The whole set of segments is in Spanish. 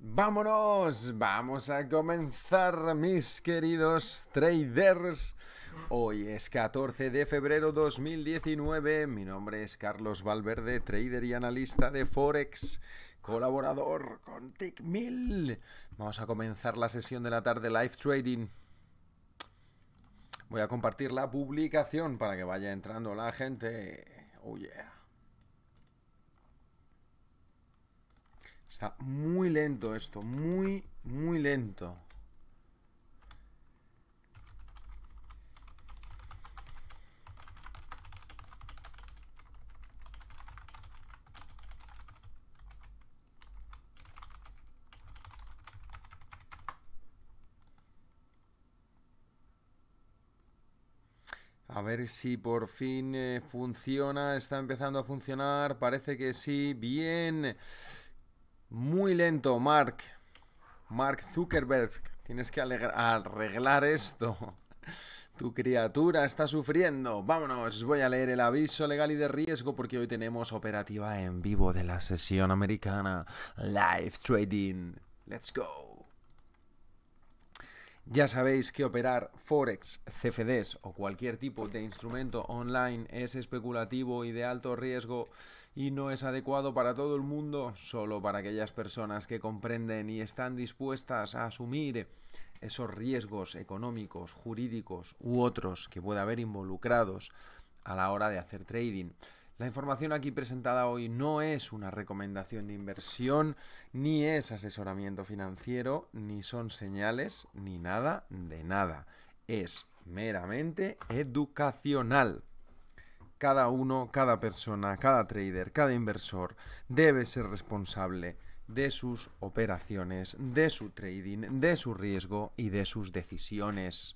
Vámonos, vamos a comenzar mis queridos traders. Hoy es 14 de febrero 2019, mi nombre es Carlos Valverde, trader y analista de Forex, colaborador con Tickmill. Vamos a comenzar la sesión de la tarde live trading. Voy a compartir la publicación para que vaya entrando la gente. Oh Está muy lento esto, muy, muy lento. A ver si por fin eh, funciona, está empezando a funcionar, parece que sí, bien. Muy lento, Mark. Mark Zuckerberg, tienes que arreglar esto. Tu criatura está sufriendo. Vámonos, voy a leer el aviso legal y de riesgo porque hoy tenemos operativa en vivo de la sesión americana. Live trading. Let's go. Ya sabéis que operar Forex, CFDs o cualquier tipo de instrumento online es especulativo y de alto riesgo y no es adecuado para todo el mundo, solo para aquellas personas que comprenden y están dispuestas a asumir esos riesgos económicos, jurídicos u otros que pueda haber involucrados a la hora de hacer trading. La información aquí presentada hoy no es una recomendación de inversión, ni es asesoramiento financiero, ni son señales, ni nada de nada. Es meramente educacional. Cada uno, cada persona, cada trader, cada inversor debe ser responsable de sus operaciones, de su trading, de su riesgo y de sus decisiones.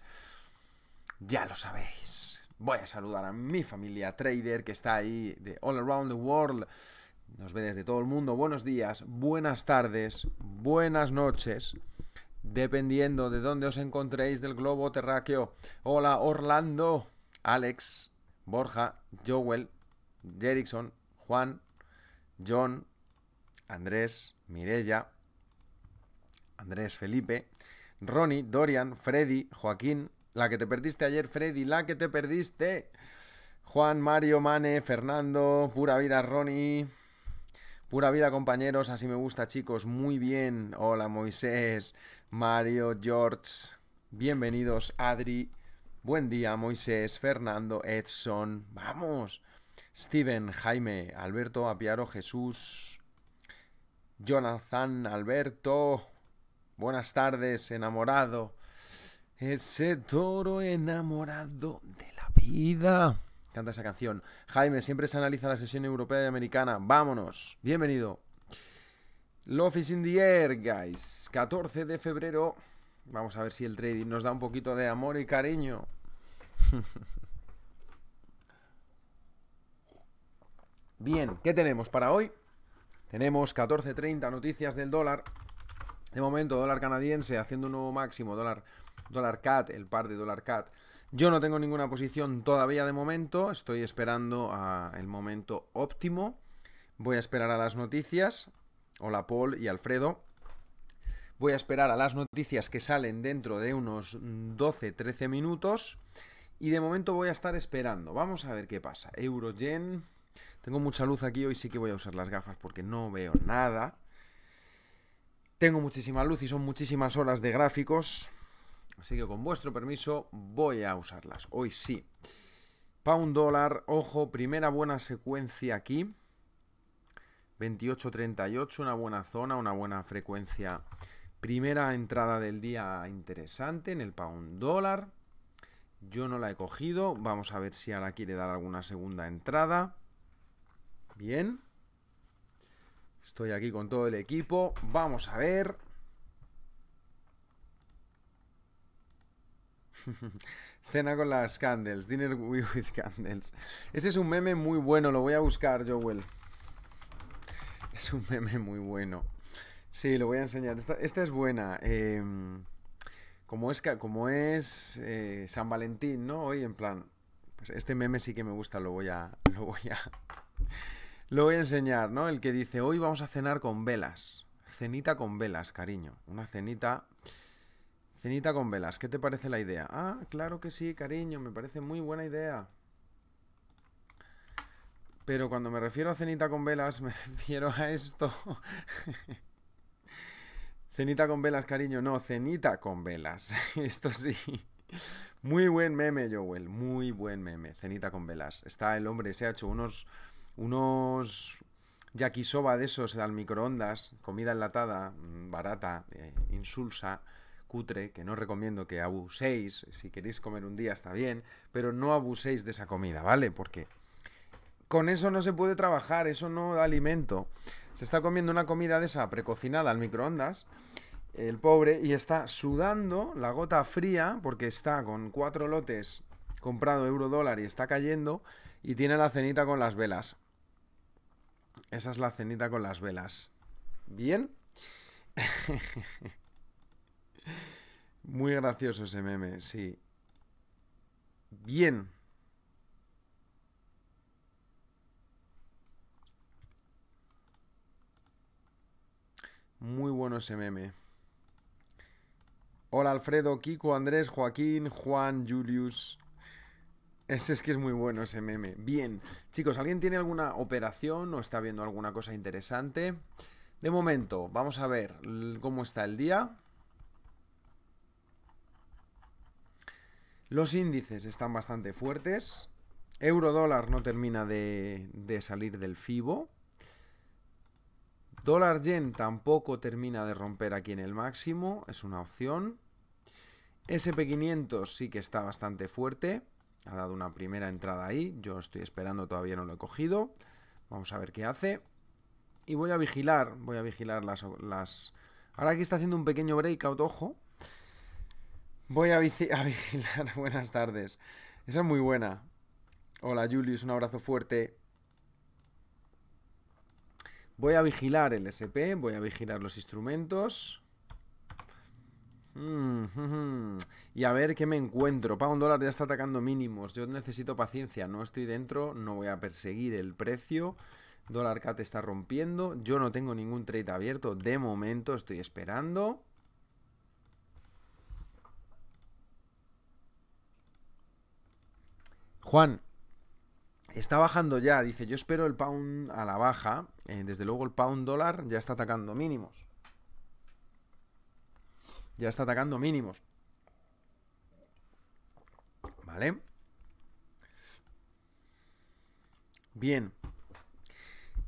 Ya lo sabéis. Voy a saludar a mi familia trader que está ahí de all around the world. Nos ve desde todo el mundo. Buenos días, buenas tardes, buenas noches. Dependiendo de dónde os encontréis del globo terráqueo. Hola Orlando, Alex, Borja, Joel, Jerickson, Juan, John, Andrés, Mirella, Andrés Felipe, Ronnie, Dorian, Freddy, Joaquín, la que te perdiste ayer, Freddy, la que te perdiste. Juan, Mario, Mane, Fernando, pura vida, Ronnie. Pura vida, compañeros, así me gusta, chicos. Muy bien. Hola, Moisés, Mario, George. Bienvenidos, Adri. Buen día, Moisés, Fernando, Edson. Vamos. Steven, Jaime, Alberto, Apiaro, Jesús. Jonathan, Alberto. Buenas tardes, enamorado. Ese toro enamorado de la vida. Canta esa canción. Jaime, siempre se analiza la sesión europea y americana. Vámonos. Bienvenido. Love is in the air, guys. 14 de febrero. Vamos a ver si el trading nos da un poquito de amor y cariño. Bien, ¿qué tenemos para hoy? Tenemos 14.30 noticias del dólar. De momento, dólar canadiense haciendo un nuevo máximo, dólar Dollar Cat, el par de Dollar Cat. Yo no tengo ninguna posición todavía de momento, estoy esperando a el momento óptimo. Voy a esperar a las noticias. Hola Paul y Alfredo. Voy a esperar a las noticias que salen dentro de unos 12-13 minutos. Y de momento voy a estar esperando. Vamos a ver qué pasa. Eurogen. Tengo mucha luz aquí, hoy sí que voy a usar las gafas porque no veo nada. Tengo muchísima luz y son muchísimas horas de gráficos. Así que con vuestro permiso voy a usarlas. Hoy sí. Pound dólar, ojo, primera buena secuencia aquí. 28.38, una buena zona, una buena frecuencia. Primera entrada del día interesante en el pound dólar. Yo no la he cogido. Vamos a ver si ahora quiere dar alguna segunda entrada. Bien. Estoy aquí con todo el equipo. Vamos a ver. Cena con las candles. Dinner with candles. Ese es un meme muy bueno. Lo voy a buscar, Joel. Es un meme muy bueno. Sí, lo voy a enseñar. Esta, es buena. Em, como es, como es eh, San Valentín, ¿no? Hoy en plan... Pues este meme sí que me gusta. Lo voy a... Lo voy a... Lo voy a enseñar, ¿no? El que dice, hoy vamos a cenar con velas. Cenita con velas, cariño. Una cenita Cenita con velas, ¿qué te parece la idea? Ah, claro que sí, cariño, me parece muy buena idea. Pero cuando me refiero a cenita con velas, me refiero a esto. cenita con velas, cariño. No, cenita con velas. esto sí. Muy buen meme, Joel. Muy buen meme. Cenita con velas. Está el hombre, se ha hecho unos. unos. yakisoba de esos al microondas. Comida enlatada, mm, barata, eh, insulsa que no recomiendo que abuséis, si queréis comer un día está bien, pero no abuséis de esa comida, ¿vale? Porque con eso no se puede trabajar, eso no da alimento. Se está comiendo una comida de esa precocinada al microondas, el pobre, y está sudando la gota fría porque está con cuatro lotes comprado euro dólar y está cayendo y tiene la cenita con las velas. Esa es la cenita con las velas. ¿Bien? Muy gracioso ese meme, sí. Bien. Muy bueno ese meme. Hola Alfredo, Kiko, Andrés, Joaquín, Juan, Julius. Ese es que es muy bueno ese meme. Bien, chicos, ¿alguien tiene alguna operación o está viendo alguna cosa interesante? De momento, vamos a ver cómo está el día. Los índices están bastante fuertes. Euro dólar no termina de, salir del FIBO. Dólar yen tampoco termina de romper aquí en el máximo, es una opción. SP500 sí que está bastante fuerte, ha dado una primera entrada ahí, yo estoy esperando, todavía no lo he cogido. Vamos a ver qué hace. Y voy a vigilar, voy a vigilar las... las... Ahora aquí está haciendo un pequeño breakout, ojo, Voy a, vigilar. Buenas tardes. Esa es muy buena. Hola, Julius, un abrazo fuerte. Voy a vigilar el SP, voy a vigilar los instrumentos. Mm, y a ver qué me encuentro. Pago un dólar ya está atacando mínimos. Yo necesito paciencia. No estoy dentro, no voy a perseguir el precio. Dólar CAT está rompiendo. Yo no tengo ningún trade abierto. De momento estoy esperando. Juan, está bajando ya, dice, yo espero el pound a la baja, eh, desde luego el pound dólar ya está atacando mínimos. Ya está atacando mínimos. ¿Vale? Bien.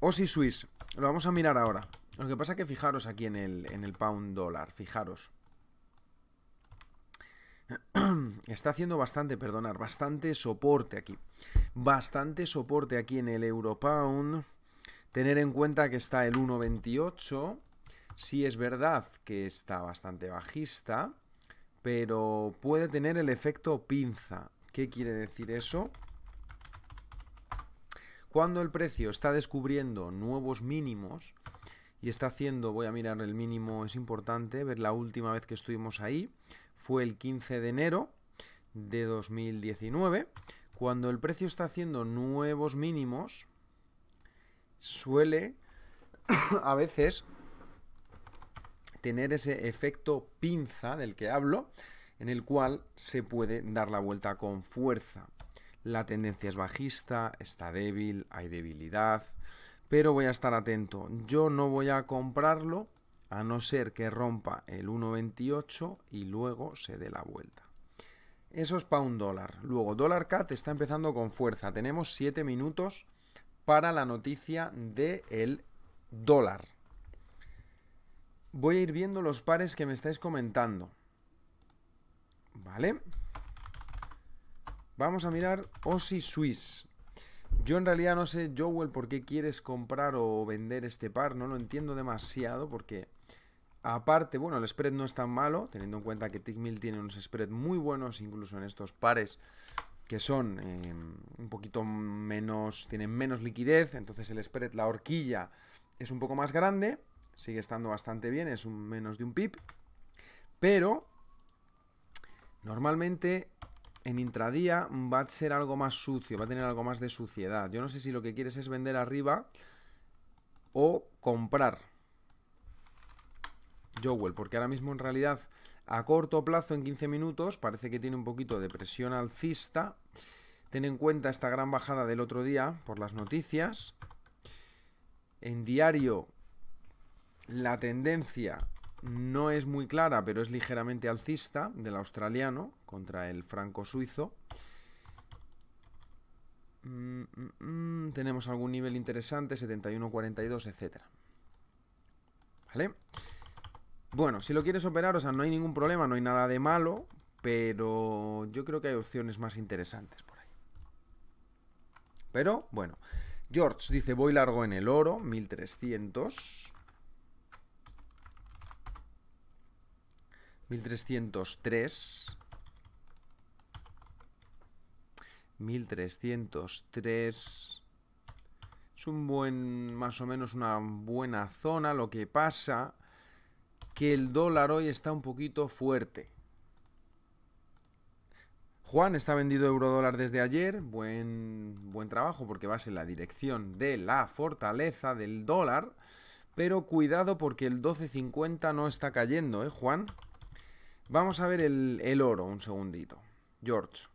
Osi Swiss, lo vamos a mirar ahora. Lo que pasa es que fijaros aquí en el, en el pound dólar, fijaros. está haciendo bastante, perdonar, bastante soporte aquí. Bastante soporte aquí en el Europound. Tener en cuenta que está el 1.28. Sí es verdad que está bastante bajista, pero puede tener el efecto pinza. ¿Qué quiere decir eso? Cuando el precio está descubriendo nuevos mínimos y está haciendo, voy a mirar el mínimo, es importante ver la última vez que estuvimos ahí, fue el 15 de enero de 2019. Cuando el precio está haciendo nuevos mínimos, suele a veces tener ese efecto pinza del que hablo, en el cual se puede dar la vuelta con fuerza. La tendencia es bajista, está débil, hay debilidad, pero voy a estar atento. Yo no voy a comprarlo a no ser que rompa el 1.28 y luego se dé la vuelta. Eso es para un dólar. Luego, dólar cat está empezando con fuerza. Tenemos 7 minutos para la noticia del el dólar. Voy a ir viendo los pares que me estáis comentando. ¿Vale? Vamos a mirar Osi Swiss. Yo en realidad no sé, Joel, por qué quieres comprar o vender este par. No lo entiendo demasiado porque Aparte, bueno, el spread no es tan malo, teniendo en cuenta que Tickmill tiene unos spreads muy buenos, incluso en estos pares que son em, un poquito menos, tienen menos liquidez, entonces el spread, la horquilla, es un poco más grande, sigue estando bastante bien, es un menos de un pip, pero normalmente en intradía va a ser algo más sucio, va a tener algo más de suciedad. Yo no sé si lo que quieres es vender arriba o comprar Jowell, porque ahora mismo en realidad a corto plazo, en 15 minutos, parece que tiene un poquito de presión alcista. Ten en cuenta esta gran bajada del otro día por las noticias. En diario, la tendencia no es muy clara, pero es ligeramente alcista del australiano contra el franco suizo. Mm, mm, mm, tenemos algún nivel interesante, 71-42, etc. ¿Vale? Bueno, si lo quieres operar, o sea, no hay ningún problema, no hay nada de malo, pero yo creo que hay opciones más interesantes por ahí. Pero, bueno, George dice, voy largo en el oro, 1300. 1303. 1303. Es un buen, más o menos una buena zona, lo que pasa que el dólar hoy está un poquito fuerte. Juan está vendido euro dólar desde ayer. Buen, buen trabajo porque vas en la dirección de la fortaleza del dólar. Pero cuidado porque el 12.50 no está cayendo, ¿eh, Juan? Vamos a ver el, el oro un segundito. George.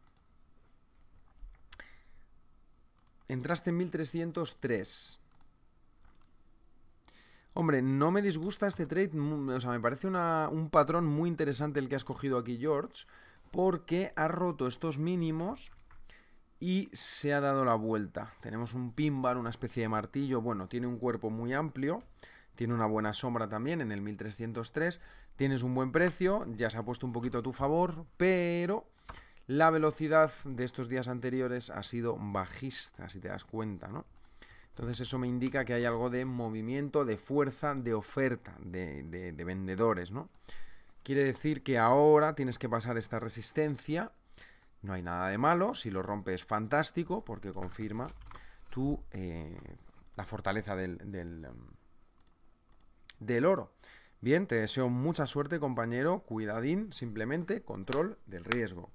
Entraste en 1303. Hombre, no me disgusta este trade, o sea, me parece un patrón muy interesante el que has cogido aquí George, porque ha roto estos mínimos y se ha dado la vuelta. Tenemos un pinbar, una especie de martillo, bueno, tiene un cuerpo muy amplio, tiene una buena sombra también en el 1303, tienes un buen precio, ya se ha puesto un poquito a tu favor, pero la velocidad de estos días anteriores ha sido bajista, si te das cuenta, ¿no? Entonces eso me indica que hay algo de movimiento, de fuerza, de oferta de, vendedores, ¿no? Quiere decir que ahora tienes que pasar esta resistencia. No hay nada de malo. Si lo rompes, fantástico, porque confirma tú eh, la fortaleza del, mm, del oro. Bien, te deseo mucha suerte, compañero. Cuidadín, simplemente control del riesgo.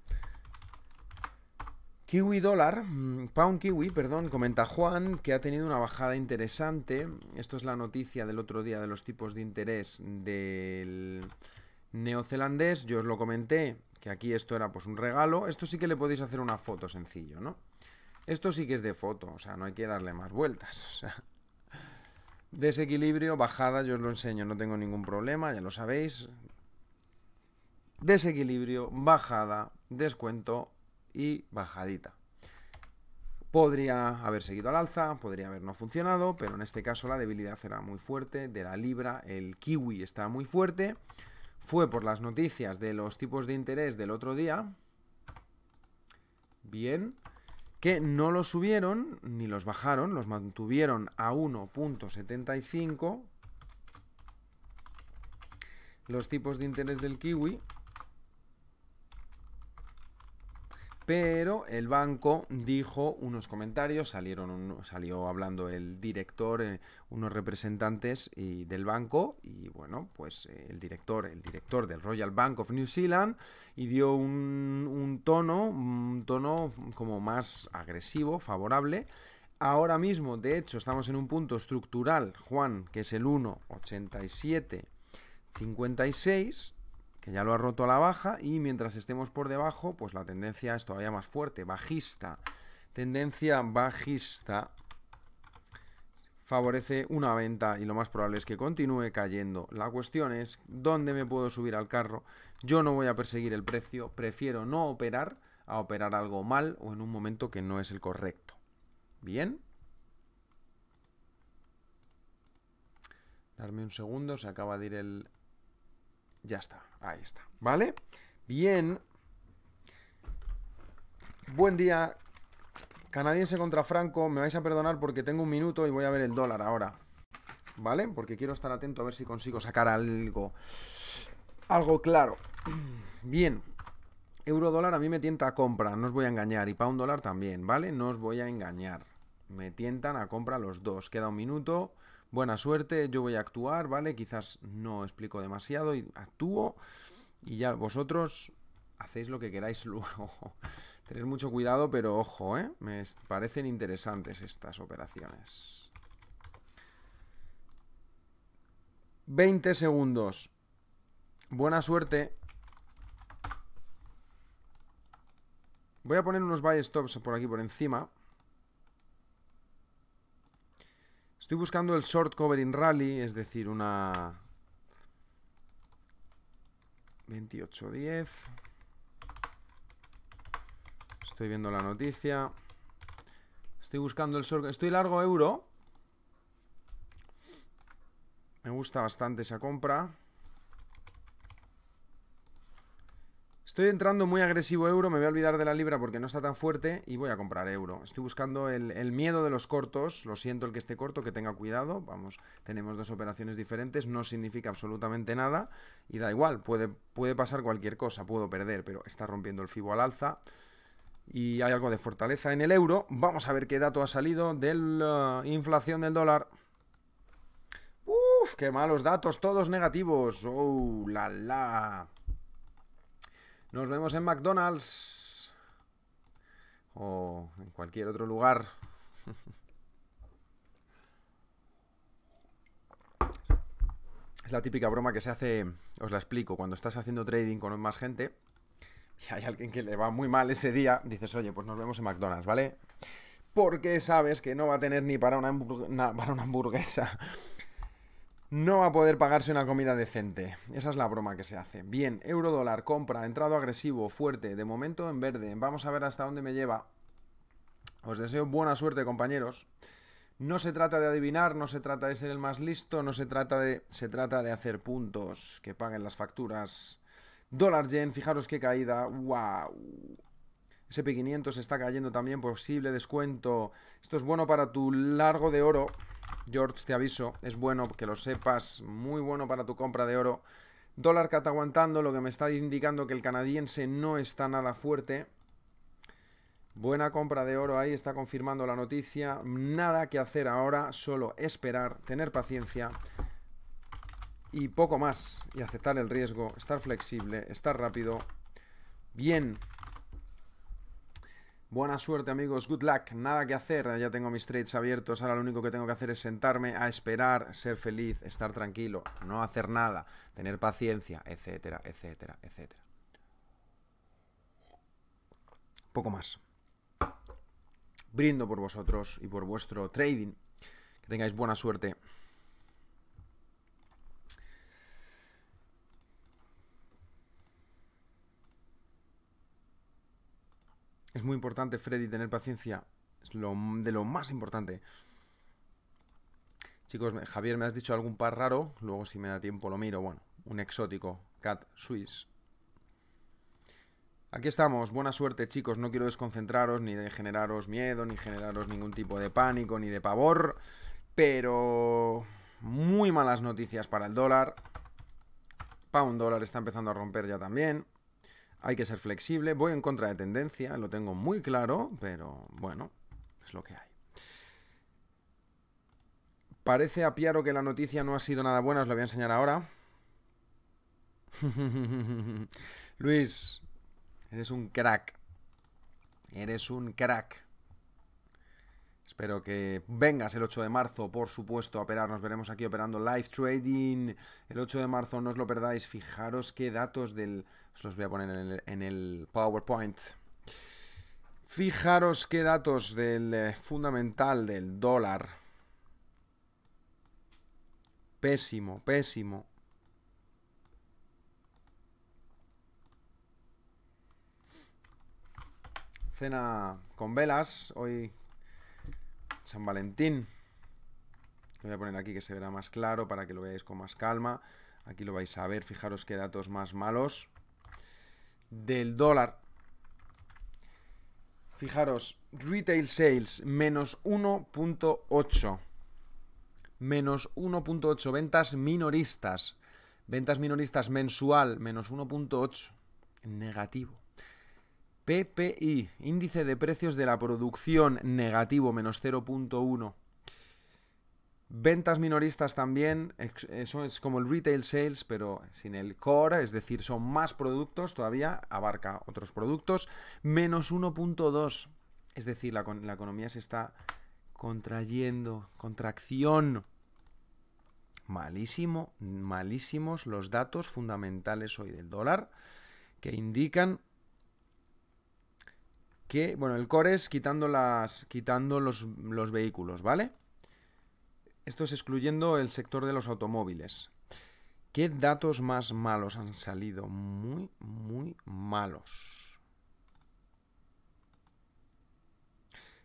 Kiwi dólar, mm, pound kiwi, perdón, comenta Juan que ha tenido una bajada interesante. Esto es la noticia del otro día de los tipos de interés del neozelandés. Yo os lo comenté, que aquí esto era pues un regalo. Esto sí que le podéis hacer una foto sencillo, ¿no? Esto sí que es de foto, o sea, no hay que darle más vueltas. desequilibrio, bajada, yo os lo enseño, no tengo ningún problema, ya lo sabéis. Desequilibrio, bajada, descuento, y bajadita. Podría haber seguido al alza, podría haber no funcionado, pero en este caso la debilidad era muy fuerte, de la libra, el kiwi está muy fuerte. Fue por las noticias de los tipos de interés del otro día, bien, que no los subieron ni los bajaron, los mantuvieron a 1.75. Los tipos de interés del kiwi Pero el banco dijo unos comentarios, salieron salió hablando el director, eh, unos representantes del banco, y bueno, pues eh, el director, el director del Royal Bank of New Zealand, y dio un, tono, un tono como más agresivo, favorable. Ahora mismo, de hecho, estamos en un punto estructural, Juan, que es el 1,8756 que ya lo ha roto a la baja y mientras estemos por debajo, pues la tendencia es todavía más fuerte, bajista. Tendencia bajista favorece una venta y lo más probable es que continúe cayendo. La cuestión es dónde me puedo subir al carro. Yo no voy a perseguir el precio, prefiero no operar a operar algo mal o en un momento que no es el correcto. Bien. Darme un segundo, se acaba de ir el, ya está, ahí está, ¿vale? Bien. Buen día. Canadiense contra Franco, me vais a perdonar porque tengo un minuto y voy a ver el dólar ahora. ¿Vale? Porque quiero estar atento a ver si consigo sacar algo. Algo claro. Bien. Euro dólar a mí me tienta a compra, no os voy a engañar. Y para un dólar también, ¿vale? No os voy a engañar. Me tientan a compra los dos. Queda un minuto buena suerte, yo voy a actuar, ¿vale? Quizás no explico demasiado y actúo y ya vosotros hacéis lo que queráis luego. Tener mucho cuidado, pero ojo, ¿eh? Me parecen interesantes estas operaciones. 20 segundos. Buena suerte. Voy a poner unos buy stops por aquí por encima. Estoy buscando el short covering rally, es decir, una... 28.10, Estoy viendo la noticia. Estoy buscando el short... Estoy largo euro. Me gusta bastante esa compra. Estoy entrando muy agresivo euro, me voy a olvidar de la libra porque no está tan fuerte y voy a comprar euro. Estoy buscando el, miedo de los cortos, lo siento el que esté corto, que tenga cuidado. Vamos, tenemos dos operaciones diferentes, no significa absolutamente nada y da igual, puede, puede pasar cualquier cosa, puedo perder, pero está rompiendo el FIBO al alza y hay algo de fortaleza en el euro. Vamos a ver qué dato ha salido de la eh, inflación del dólar. Uf, qué malos datos, todos negativos. Oh, la la. Nos vemos en McDonald's o en cualquier otro lugar. Es la típica broma que se hace, os la explico, cuando estás haciendo trading con más gente y hay alguien que le va muy mal ese día, dices, oye, pues nos vemos en McDonald's, ¿vale? Porque sabes que no va a tener ni para una, para una hamburguesa no va a poder pagarse una comida decente. Esa es la broma que se hace. Bien, euro dólar, compra, entrado agresivo, fuerte, de momento en verde. Vamos a ver hasta dónde me lleva. Os deseo buena suerte, compañeros. No se trata de adivinar, no se trata de ser el más listo, no se trata de. se trata de hacer puntos que paguen las facturas. Dólar yen, fijaros qué caída. ¡Wow! SP500 está cayendo también, posible descuento. Esto es bueno para tu largo de oro. George, te aviso, es bueno que lo sepas, muy bueno para tu compra de oro. Dólar cat aguantando, lo que me está indicando que el canadiense no está nada fuerte. Buena compra de oro ahí, está confirmando la noticia. Nada que hacer ahora, solo esperar, tener paciencia y poco más. Y aceptar el riesgo, estar flexible, estar rápido. Bien, Buena suerte amigos, good luck, nada que hacer, ya tengo mis trades abiertos, ahora lo único que tengo que hacer es sentarme a esperar, ser feliz, estar tranquilo, no hacer nada, tener paciencia, etcétera, etcétera, etcétera. Poco más. Brindo por vosotros y por vuestro trading. Que tengáis buena suerte. Es muy importante, Freddy, tener paciencia. Es lo, de lo más importante. Chicos, Javier, me has dicho algún par raro. Luego, si me da tiempo, lo miro. Bueno, un exótico. Cat Swiss. Aquí estamos. Buena suerte, chicos. No quiero desconcentraros, ni generaros miedo, ni generaros ningún tipo de pánico, ni de pavor. Pero... Muy malas noticias para el dólar. Pound dólar está empezando a romper ya también. Hay que ser flexible. Voy en contra de tendencia, lo tengo muy claro, pero bueno, es lo que hay. Parece a Piaro que la noticia no ha sido nada buena, os lo voy a enseñar ahora. Luis, eres un crack. Eres un crack. Espero que vengas el 8 de marzo, por supuesto, a operar. Nos veremos aquí operando live trading. El 8 de marzo, no os lo perdáis. Fijaros qué datos del... Os los voy a poner en el, PowerPoint. Fijaros qué datos del eh, fundamental del dólar. Pésimo, pésimo. Cena con velas. Hoy San Valentín. voy a poner aquí que se verá más claro para que lo veáis con más calma. Aquí lo vais a ver, fijaros qué datos más malos. Del dólar. Fijaros, retail sales, menos 1.8. Menos 1.8, ventas minoristas. Ventas minoristas mensual, menos 1.8. Negativo. PPI, índice de precios de la producción negativo, menos 0.1. Ventas minoristas también, eso es como el retail sales, pero sin el core, es decir, son más productos, todavía abarca otros productos, menos 1.2. Es decir, la, economía se está contrayendo, contracción. Malísimo, malísimos los datos fundamentales hoy del dólar que indican que, bueno, el core es quitando, las, quitando los, los vehículos, ¿vale? Esto es excluyendo el sector de los automóviles. ¿Qué datos más malos han salido? Muy, muy malos.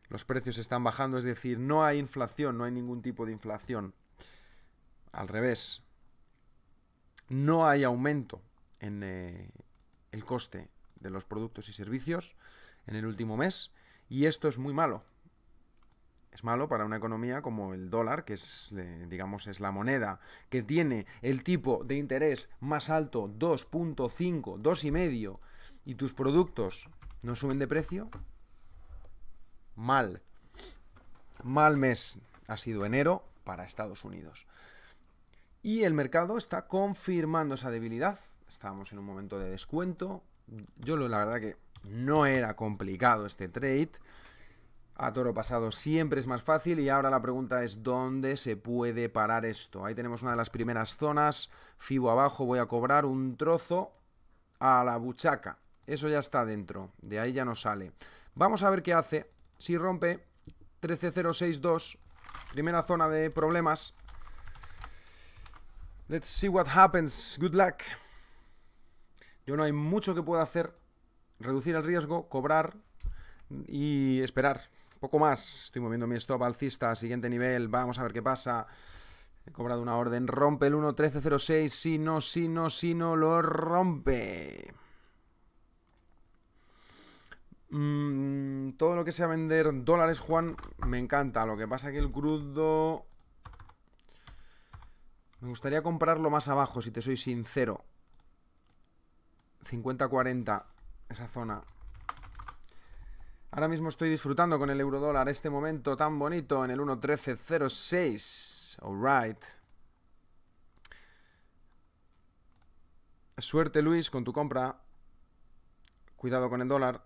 Los precios están bajando, es decir, no hay inflación, no hay ningún tipo de inflación. Al revés, no hay aumento en eh, el coste de los productos y servicios en el último mes y esto es muy malo. Es malo para una economía como el dólar, que es, eh, digamos, es la moneda que tiene el tipo de interés más alto, 2.5, 2,5, y tus productos no suben de precio. Mal. Mal mes ha sido enero para Estados Unidos. Y el mercado está confirmando esa debilidad. Estábamos en un momento de descuento. Yo la verdad que no era complicado este trade. A toro pasado siempre es más fácil y ahora la pregunta es ¿dónde se puede parar esto? Ahí tenemos una de las primeras zonas, Fibo abajo, voy a cobrar un trozo a la buchaca. Eso ya está dentro, de ahí ya no sale. Vamos a ver qué hace. Si rompe 13062, primera zona de problemas. Let's see what happens. Good luck. Yo no hay mucho que pueda hacer reducir el riesgo, cobrar y esperar. Poco más. Estoy moviendo mi stop alcista, siguiente nivel. Vamos a ver qué pasa. He cobrado una orden. Rompe el 1.1306. Si no, si no, si no, lo rompe. Mm, todo lo que sea vender dólares, Juan, me encanta. Lo que pasa que el crudo... Me gustaría comprarlo más abajo, si te soy sincero. 50-40 esa zona. Ahora mismo estoy disfrutando con el euro dólar. este momento tan bonito en el 1.1306. right. Suerte, Luis, con tu compra. Cuidado con el dólar.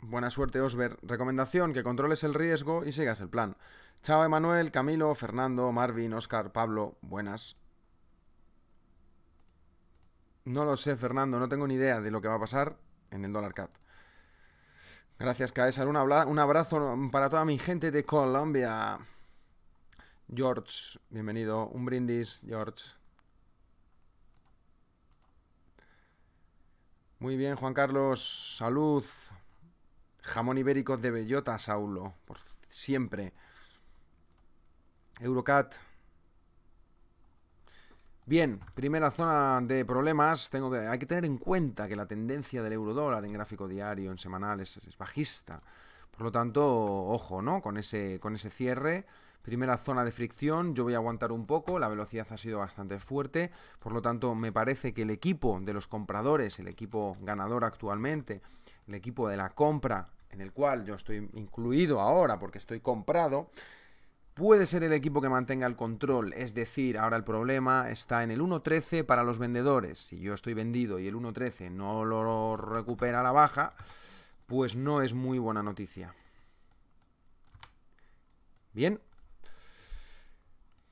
Buena suerte, Osber. Recomendación, que controles el riesgo y sigas el plan. Chao, Emanuel, Camilo, Fernando, Marvin, Oscar, Pablo. Buenas. No lo sé, Fernando, no tengo ni idea de lo que va a pasar en el Dollar cat. Gracias, Caesar. Un, un abrazo para toda mi gente de Colombia. George, bienvenido. Un brindis, George. Muy bien, Juan Carlos. Salud. Jamón ibérico de bellota, Saulo. Por siempre. Eurocat, Bien, primera zona de problemas. Tengo hay que tener en cuenta que la tendencia del euro dólar en gráfico diario, en semanal, es, bajista. Por lo tanto, ojo, ¿no? Con ese, con ese cierre. Primera zona de fricción, yo voy a aguantar un poco, la velocidad ha sido bastante fuerte, por lo tanto me parece que el equipo de los compradores, el equipo ganador actualmente, el equipo de la compra en el cual yo estoy incluido ahora porque estoy comprado, puede ser el equipo que mantenga el control, es decir, ahora el problema está en el 1.13 para los vendedores. Si yo estoy vendido y el 1.13 no lo recupera la baja, pues no es muy buena noticia. Bien.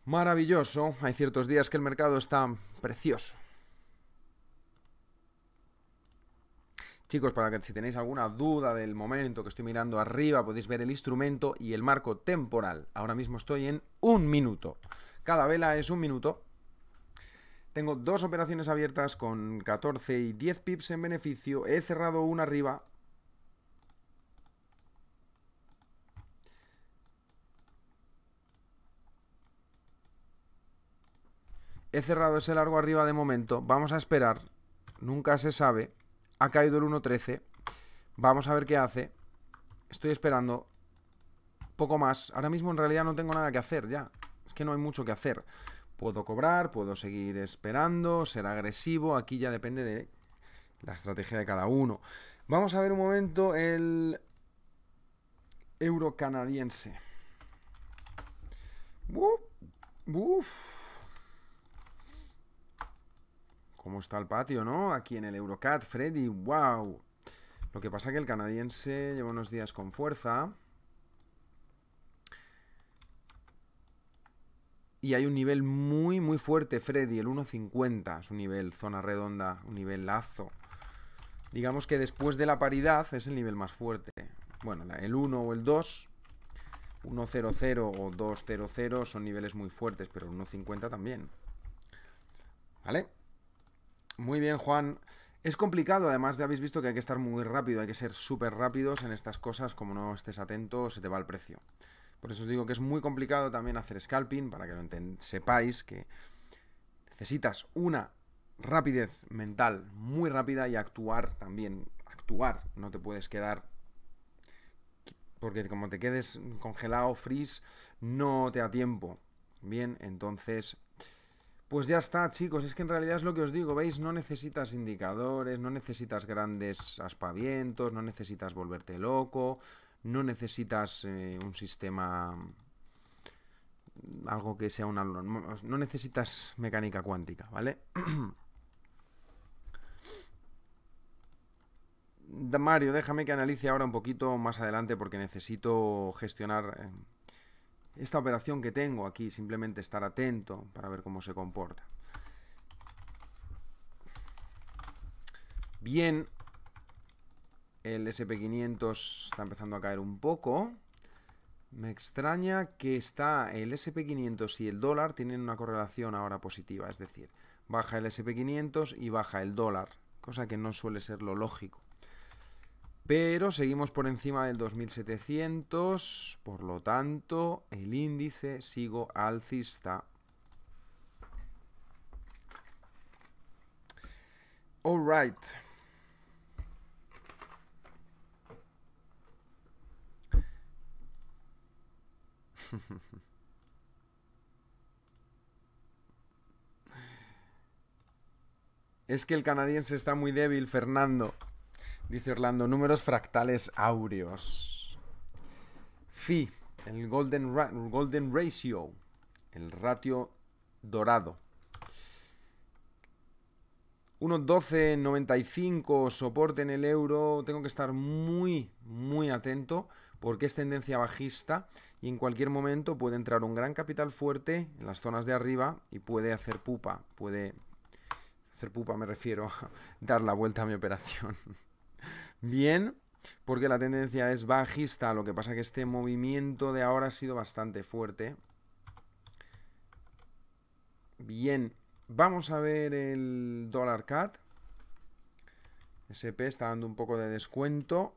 Maravilloso. Hay ciertos días que el mercado está precioso. Chicos, para que si tenéis alguna duda del momento que estoy mirando arriba, podéis ver el instrumento y el marco temporal. Ahora mismo estoy en un minuto. Cada vela es un minuto. Tengo dos operaciones abiertas con 14 y 10 pips en beneficio. He cerrado una arriba. He cerrado ese largo arriba de momento. Vamos a esperar. Nunca se sabe. Ha caído el 1.13. Vamos a ver qué hace. Estoy esperando poco más. Ahora mismo en realidad no tengo nada que hacer ya. Es que no hay mucho que hacer. Puedo cobrar, puedo seguir esperando, ser agresivo. Aquí ya depende de la estrategia de cada uno. Vamos a ver un momento el euro canadiense. Uf, ¿Cómo está el patio, no? Aquí en el Eurocat, Freddy, wow. Lo que pasa es que el canadiense lleva unos días con fuerza. Y hay un nivel muy, muy fuerte, Freddy, el 1.50 es un nivel zona redonda, un nivel lazo. Digamos que después de la paridad es el nivel más fuerte. Bueno, el 1 o el 2, 1.00 o 2.00 son niveles muy fuertes, pero el 1.50 también. ¿Vale? Muy bien, Juan. Es complicado, además ya habéis visto que hay que estar muy rápido, hay que ser súper rápidos en estas cosas, como no estés atento se te va el precio. Por eso os digo que es muy complicado también hacer scalping, para que lo sepáis, que necesitas una rapidez mental muy rápida y actuar también, actuar, no te puedes quedar porque como te quedes congelado, freeze, no te da tiempo. Bien, entonces pues ya está, chicos, es que en realidad es lo que os digo, ¿veis? No necesitas indicadores, no necesitas grandes aspavientos, no necesitas volverte loco, no necesitas eh, un sistema, mm, algo que sea una... No necesitas mecánica cuántica, ¿vale? Mario, déjame que analice ahora un poquito más adelante porque necesito gestionar... Eh, esta operación que tengo aquí, simplemente estar atento para ver cómo se comporta. Bien, el SP500 está empezando a caer un poco. Me extraña que está el SP500 y el dólar tienen una correlación ahora positiva, es decir, baja el SP500 y baja el dólar, cosa que no suele ser lo lógico. Pero seguimos por encima del 2700, por lo tanto el índice sigo alcista. right! Es que el canadiense está muy débil, Fernando. Dice Orlando, números fractales áureos. Phi, el golden, golden ratio, el ratio dorado. 1.1295 soporte en el euro. Tengo que estar muy, muy atento porque es tendencia bajista y en cualquier momento puede entrar un gran capital fuerte en las zonas de arriba y puede hacer pupa. Puede hacer pupa, me refiero a dar la vuelta a mi operación bien, porque la tendencia es bajista, lo que pasa que este movimiento de ahora ha sido bastante fuerte. Bien, vamos a ver el dólar CAD SP está dando un poco de descuento.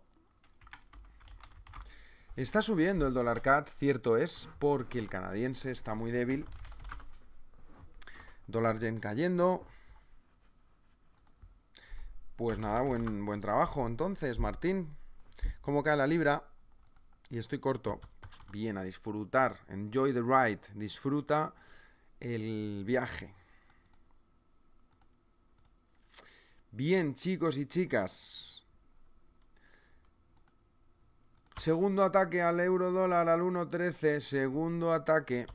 Está subiendo el dólar CAD, cierto es, porque el canadiense está muy débil. Dólar yen cayendo. Pues nada, buen, buen trabajo. Entonces, Martín, ¿cómo cae la libra? Y estoy corto. bien, a disfrutar. Enjoy the ride. Disfruta el viaje. Bien, chicos y chicas. Segundo ataque al euro dólar al 1.13. Segundo ataque.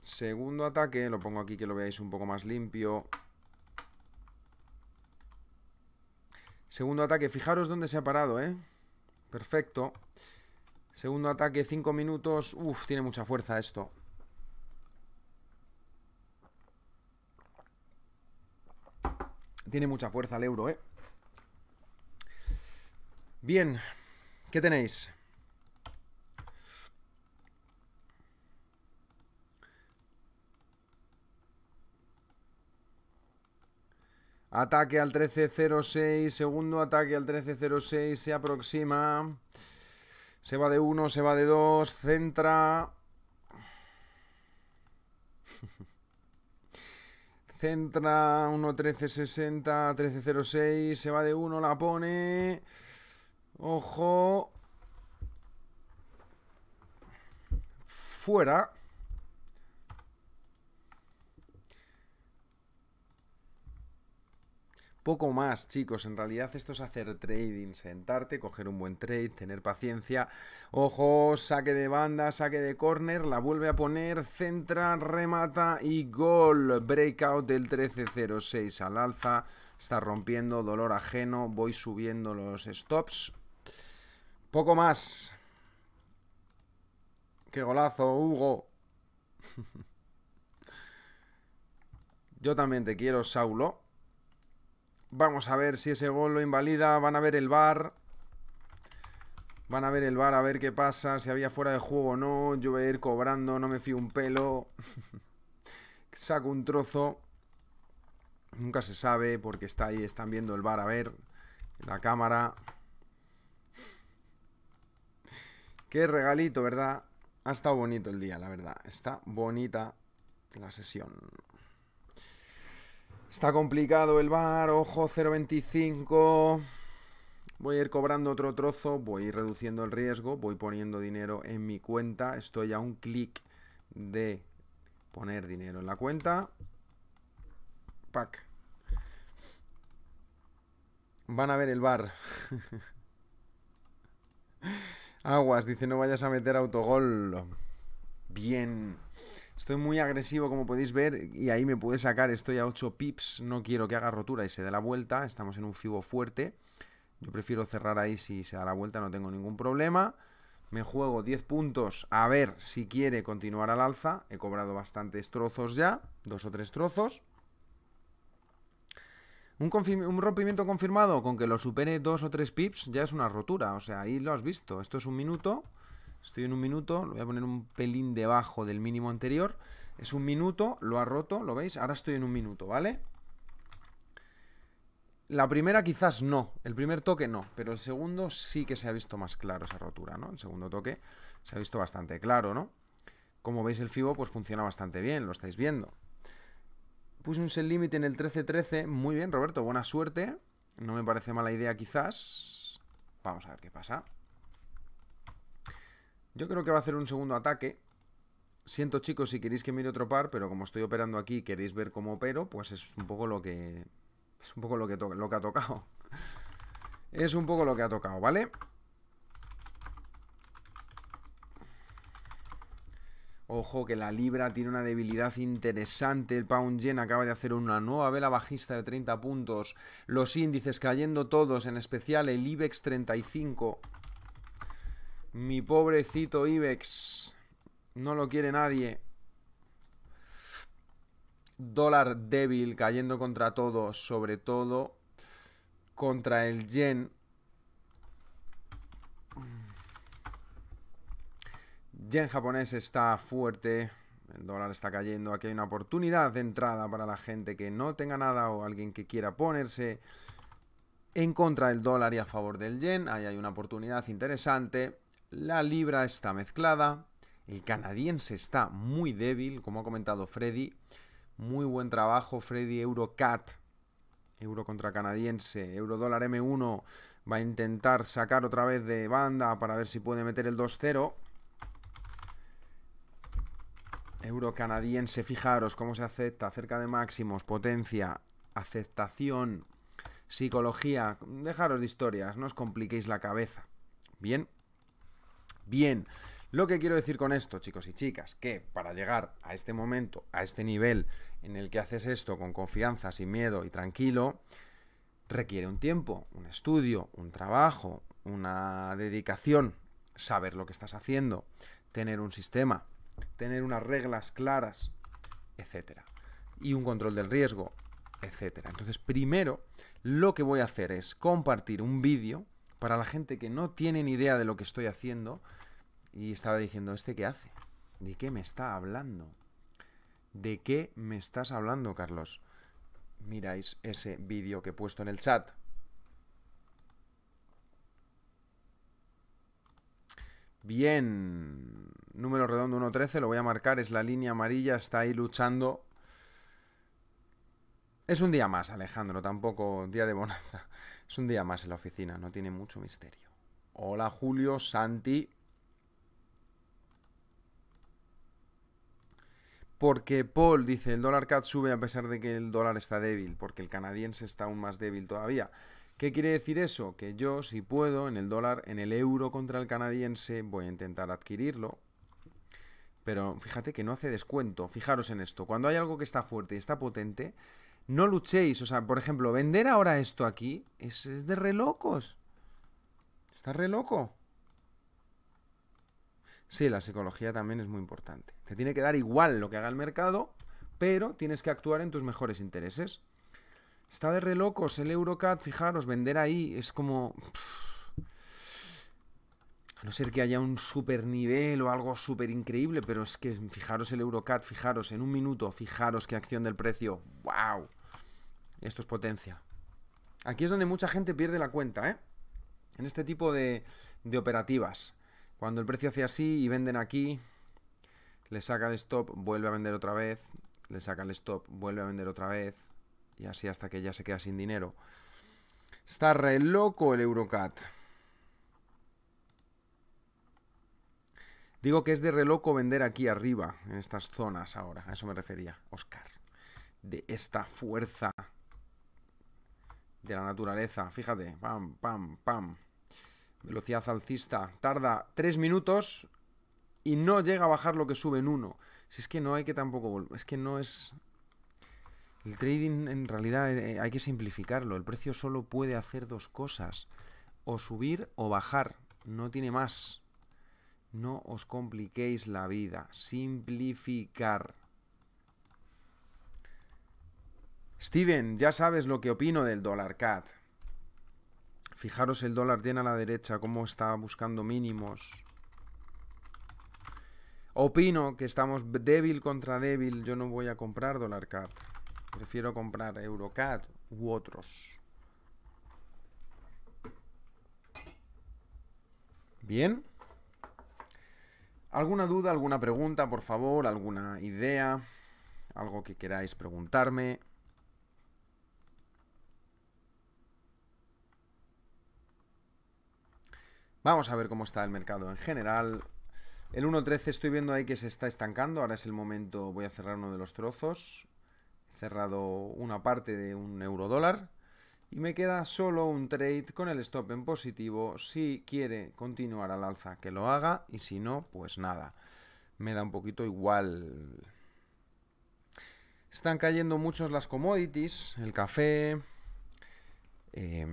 Segundo ataque. Lo pongo aquí que lo veáis un poco más limpio. Segundo ataque, fijaros dónde se ha parado, ¿eh? Perfecto. Segundo ataque, cinco minutos. Uf, tiene mucha fuerza esto. Tiene mucha fuerza el euro, ¿eh? Bien, ¿qué tenéis? Ataque al 13-06, segundo ataque al 13-06, se aproxima. Se va de 1, se va de 2, centra. centra, 1-13-60, 13-06, se va de 1, la pone. Ojo. Fuera. Poco más, chicos. En realidad esto es hacer trading, sentarte, coger un buen trade, tener paciencia. Ojo, saque de banda, saque de corner, la vuelve a poner, centra, remata y gol. Breakout del 13.06 al alza. Está rompiendo, dolor ajeno. Voy subiendo los stops. Poco más. ¡Qué golazo, Hugo! Yo también te quiero, Saulo. Vamos a ver si ese gol lo invalida. Van a ver el bar. Van a ver el bar a ver qué pasa. Si había fuera de juego o no. Yo voy a ir cobrando. No me fío un pelo. Saco un trozo. Nunca se sabe porque está ahí. Están viendo el bar a ver. La cámara. Qué regalito, ¿verdad? Ha estado bonito el día, la verdad. Está bonita la sesión. Está complicado el bar, ojo, 0.25. Voy a ir cobrando otro trozo, voy a ir reduciendo el riesgo, voy poniendo dinero en mi cuenta. Estoy a un clic de poner dinero en la cuenta. Pack. Van a ver el bar. Aguas, dice, no vayas a meter autogol. Bien. Estoy muy agresivo, como podéis ver, y ahí me pude sacar. Estoy a 8 pips, no quiero que haga rotura y se dé la vuelta. Estamos en un fibo fuerte. Yo prefiero cerrar ahí si se da la vuelta, no tengo ningún problema. Me juego 10 puntos a ver si quiere continuar al alza. He cobrado bastantes trozos ya, dos o tres trozos. Un, un, rompimiento confirmado con que lo supere dos o tres pips ya es una rotura. O sea, ahí lo has visto. Esto es un minuto. Estoy en un minuto, lo voy a poner un pelín debajo del mínimo anterior. Es un minuto, lo ha roto, ¿lo veis? Ahora estoy en un minuto, ¿vale? La primera quizás no, el primer toque no, pero el segundo sí que se ha visto más claro esa rotura, ¿no? El segundo toque se ha visto bastante claro, ¿no? Como veis el FIBO pues funciona bastante bien, lo estáis viendo. Puse un sell límite en el 13-13, muy bien Roberto, buena suerte, no me parece mala idea quizás. Vamos a ver qué pasa. Yo creo que va a hacer un segundo ataque. Siento chicos si queréis que mire otro par, pero como estoy operando aquí y queréis ver cómo opero, pues es un poco lo que... Es un poco lo que, lo que ha tocado. es un poco lo que ha tocado, ¿vale? Ojo que la libra tiene una debilidad interesante. El pound yen acaba de hacer una nueva vela bajista de 30 puntos. Los índices cayendo todos, en especial el IBEX 35. Mi pobrecito IBEX. No lo quiere nadie. Dólar débil cayendo contra todo, sobre todo contra el yen. Yen japonés está fuerte. El dólar está cayendo. Aquí hay una oportunidad de entrada para la gente que no tenga nada o alguien que quiera ponerse en contra del dólar y a favor del yen. Ahí hay una oportunidad interesante. La libra está mezclada, el canadiense está muy débil, como ha comentado Freddy. Muy buen trabajo, Freddy, Eurocat, euro contra canadiense, euro dólar M1, va a intentar sacar otra vez de banda para ver si puede meter el 2-0. Euro canadiense, fijaros cómo se acepta, cerca de máximos, potencia, aceptación, psicología, dejaros de historias, no os compliquéis la cabeza. Bien bien. Lo que quiero decir con esto, chicos y chicas, que para llegar a este momento, a este nivel en el que haces esto con confianza, sin miedo y tranquilo, requiere un tiempo, un estudio, un trabajo, una dedicación, saber lo que estás haciendo, tener un sistema, tener unas reglas claras, etcétera, y un control del riesgo, etcétera. Entonces, primero lo que voy a hacer es compartir un vídeo para la gente que no tiene ni idea de lo que estoy haciendo y estaba diciendo, ¿este qué hace? ¿De qué me está hablando? ¿De qué me estás hablando, Carlos? Miráis ese vídeo que he puesto en el chat. Bien. Número redondo 1.13, lo voy a marcar, es la línea amarilla, está ahí luchando. Es un día más, Alejandro, tampoco día de bonanza. Es un día más en la oficina, no tiene mucho misterio. Hola Julio, Santi, porque Paul dice el dólar CAD sube a pesar de que el dólar está débil, porque el canadiense está aún más débil todavía. ¿Qué quiere decir eso? Que yo, si puedo, en el dólar, en el euro contra el canadiense, voy a intentar adquirirlo. Pero fíjate que no hace descuento. Fijaros en esto. Cuando hay algo que está fuerte y está potente, no luchéis. O sea, por ejemplo, vender ahora esto aquí es, es de re Está re loco. Sí, la psicología también es muy importante. Te tiene que dar igual lo que haga el mercado, pero tienes que actuar en tus mejores intereses. Está de re el Eurocat, fijaros, vender ahí es como... A no ser que haya un super nivel o algo súper increíble, pero es que fijaros el Eurocat, fijaros en un minuto, fijaros qué acción del precio. ¡Wow! Esto es potencia. Aquí es donde mucha gente pierde la cuenta, ¿eh? En este tipo de, de operativas. Cuando el precio hace así y venden aquí, le saca el stop, vuelve a vender otra vez, le saca el stop, vuelve a vender otra vez, y así hasta que ya se queda sin dinero. Está re loco el Eurocat. Digo que es de re loco vender aquí arriba, en estas zonas ahora, a eso me refería, Oscar. De esta fuerza de la naturaleza, fíjate, pam, pam, pam. Velocidad alcista. Tarda 3 minutos y no llega a bajar lo que sube en 1. Si es que no hay que tampoco... Es que no es... El trading en realidad eh, eh, hay que simplificarlo. El precio solo puede hacer dos cosas. O subir o bajar. No tiene más. No os compliquéis la vida. Simplificar. Steven, ya sabes lo que opino del dólar CAD. Fijaros el dólar yen a la derecha, cómo está buscando mínimos. Opino que estamos débil contra débil. Yo no voy a comprar dólar CAD. Prefiero comprar Eurocat u otros. Bien. ¿Alguna duda, alguna pregunta, por favor? ¿Alguna idea? ¿Algo que queráis preguntarme? Vamos a ver cómo está el mercado en general. El 1.13 estoy viendo ahí que se está estancando. Ahora es el momento, voy a cerrar uno de los trozos. He cerrado una parte de un euro dólar. Y me queda solo un trade con el stop en positivo. Si quiere continuar al alza, que lo haga. Y si no, pues nada. Me da un poquito igual. Están cayendo muchos las commodities. El café. Eh,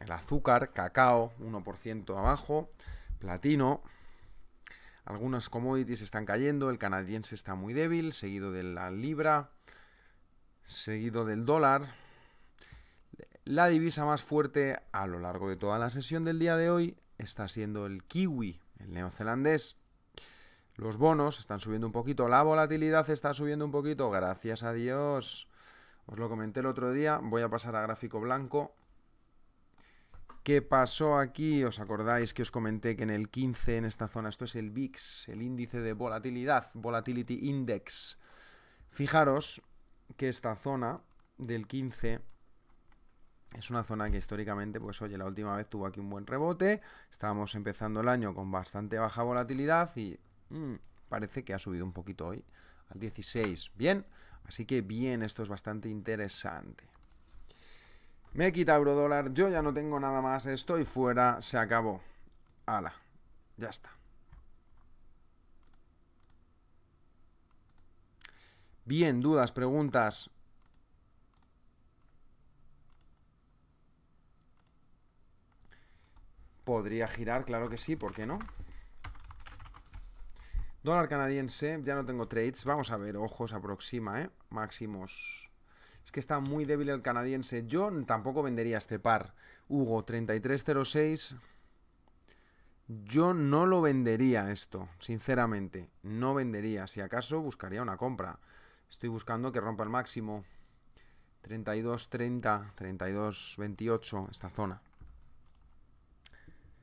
el azúcar, cacao, 1% abajo, platino. Algunas commodities están cayendo, el canadiense está muy débil, seguido de la libra, seguido del dólar. La divisa más fuerte a lo largo de toda la sesión del día de hoy está siendo el kiwi, el neozelandés. Los bonos están subiendo un poquito, la volatilidad está subiendo un poquito, gracias a Dios. Os lo comenté el otro día, voy a pasar a gráfico blanco. ¿Qué pasó aquí? ¿Os acordáis que os comenté que en el 15, en esta zona, esto es el VIX, el índice de volatilidad, Volatility Index? Fijaros que esta zona del 15 es una zona que históricamente, pues oye, la última vez tuvo aquí un buen rebote, estábamos empezando el año con bastante baja volatilidad y mm, parece que ha subido un poquito hoy al 16. Bien, así que bien, esto es bastante interesante. Me quita euro dólar, yo ya no tengo nada más, estoy fuera, se acabó. Ala, ya está. Bien, dudas, preguntas. Podría girar, claro que sí, ¿por qué no? Dólar canadiense, ya no tengo trades. Vamos a ver, ojos aproxima, ¿eh? Máximos es que está muy débil el canadiense. Yo tampoco vendería este par. Hugo, 3306. Yo no lo vendería esto, sinceramente. No vendería. Si acaso buscaría una compra. Estoy buscando que rompa el máximo. 3230, 3228, esta zona.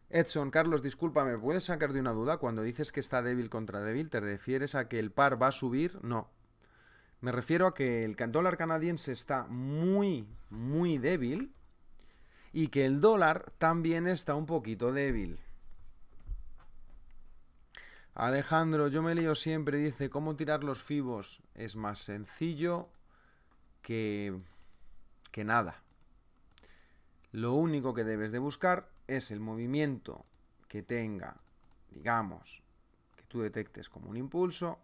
Edson, Carlos, discúlpame, ¿puedes sacar de una duda? Cuando dices que está débil contra débil, ¿te refieres a que el par va a subir? No, me refiero a que el dólar canadiense está muy, muy débil y que el dólar también está un poquito débil. Alejandro, yo me lío siempre, dice, ¿cómo tirar los fibos? Es más sencillo que, que nada. Lo único que debes de buscar es el movimiento que tenga, digamos, que tú detectes como un impulso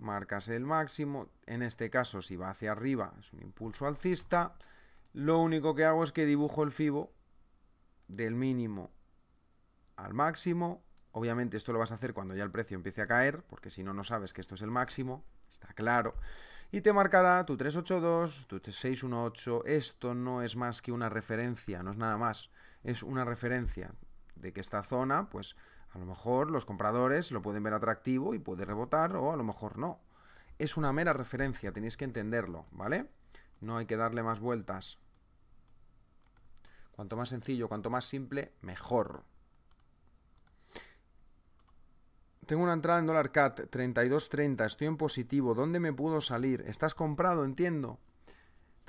marcas el máximo, en este caso si va hacia arriba es un impulso alcista, lo único que hago es que dibujo el FIBO del mínimo al máximo, obviamente esto lo vas a hacer cuando ya el precio empiece a caer, porque si no, no sabes que esto es el máximo, está claro, y te marcará tu 382, tu 618, esto no es más que una referencia, no es nada más, es una referencia de que esta zona, pues a lo mejor los compradores lo pueden ver atractivo y puede rebotar o a lo mejor no. Es una mera referencia, tenéis que entenderlo, ¿vale? No hay que darle más vueltas. Cuanto más sencillo, cuanto más simple, mejor. Tengo una entrada en dólar CAT, 32.30, estoy en positivo, ¿dónde me puedo salir? ¿Estás comprado? Entiendo.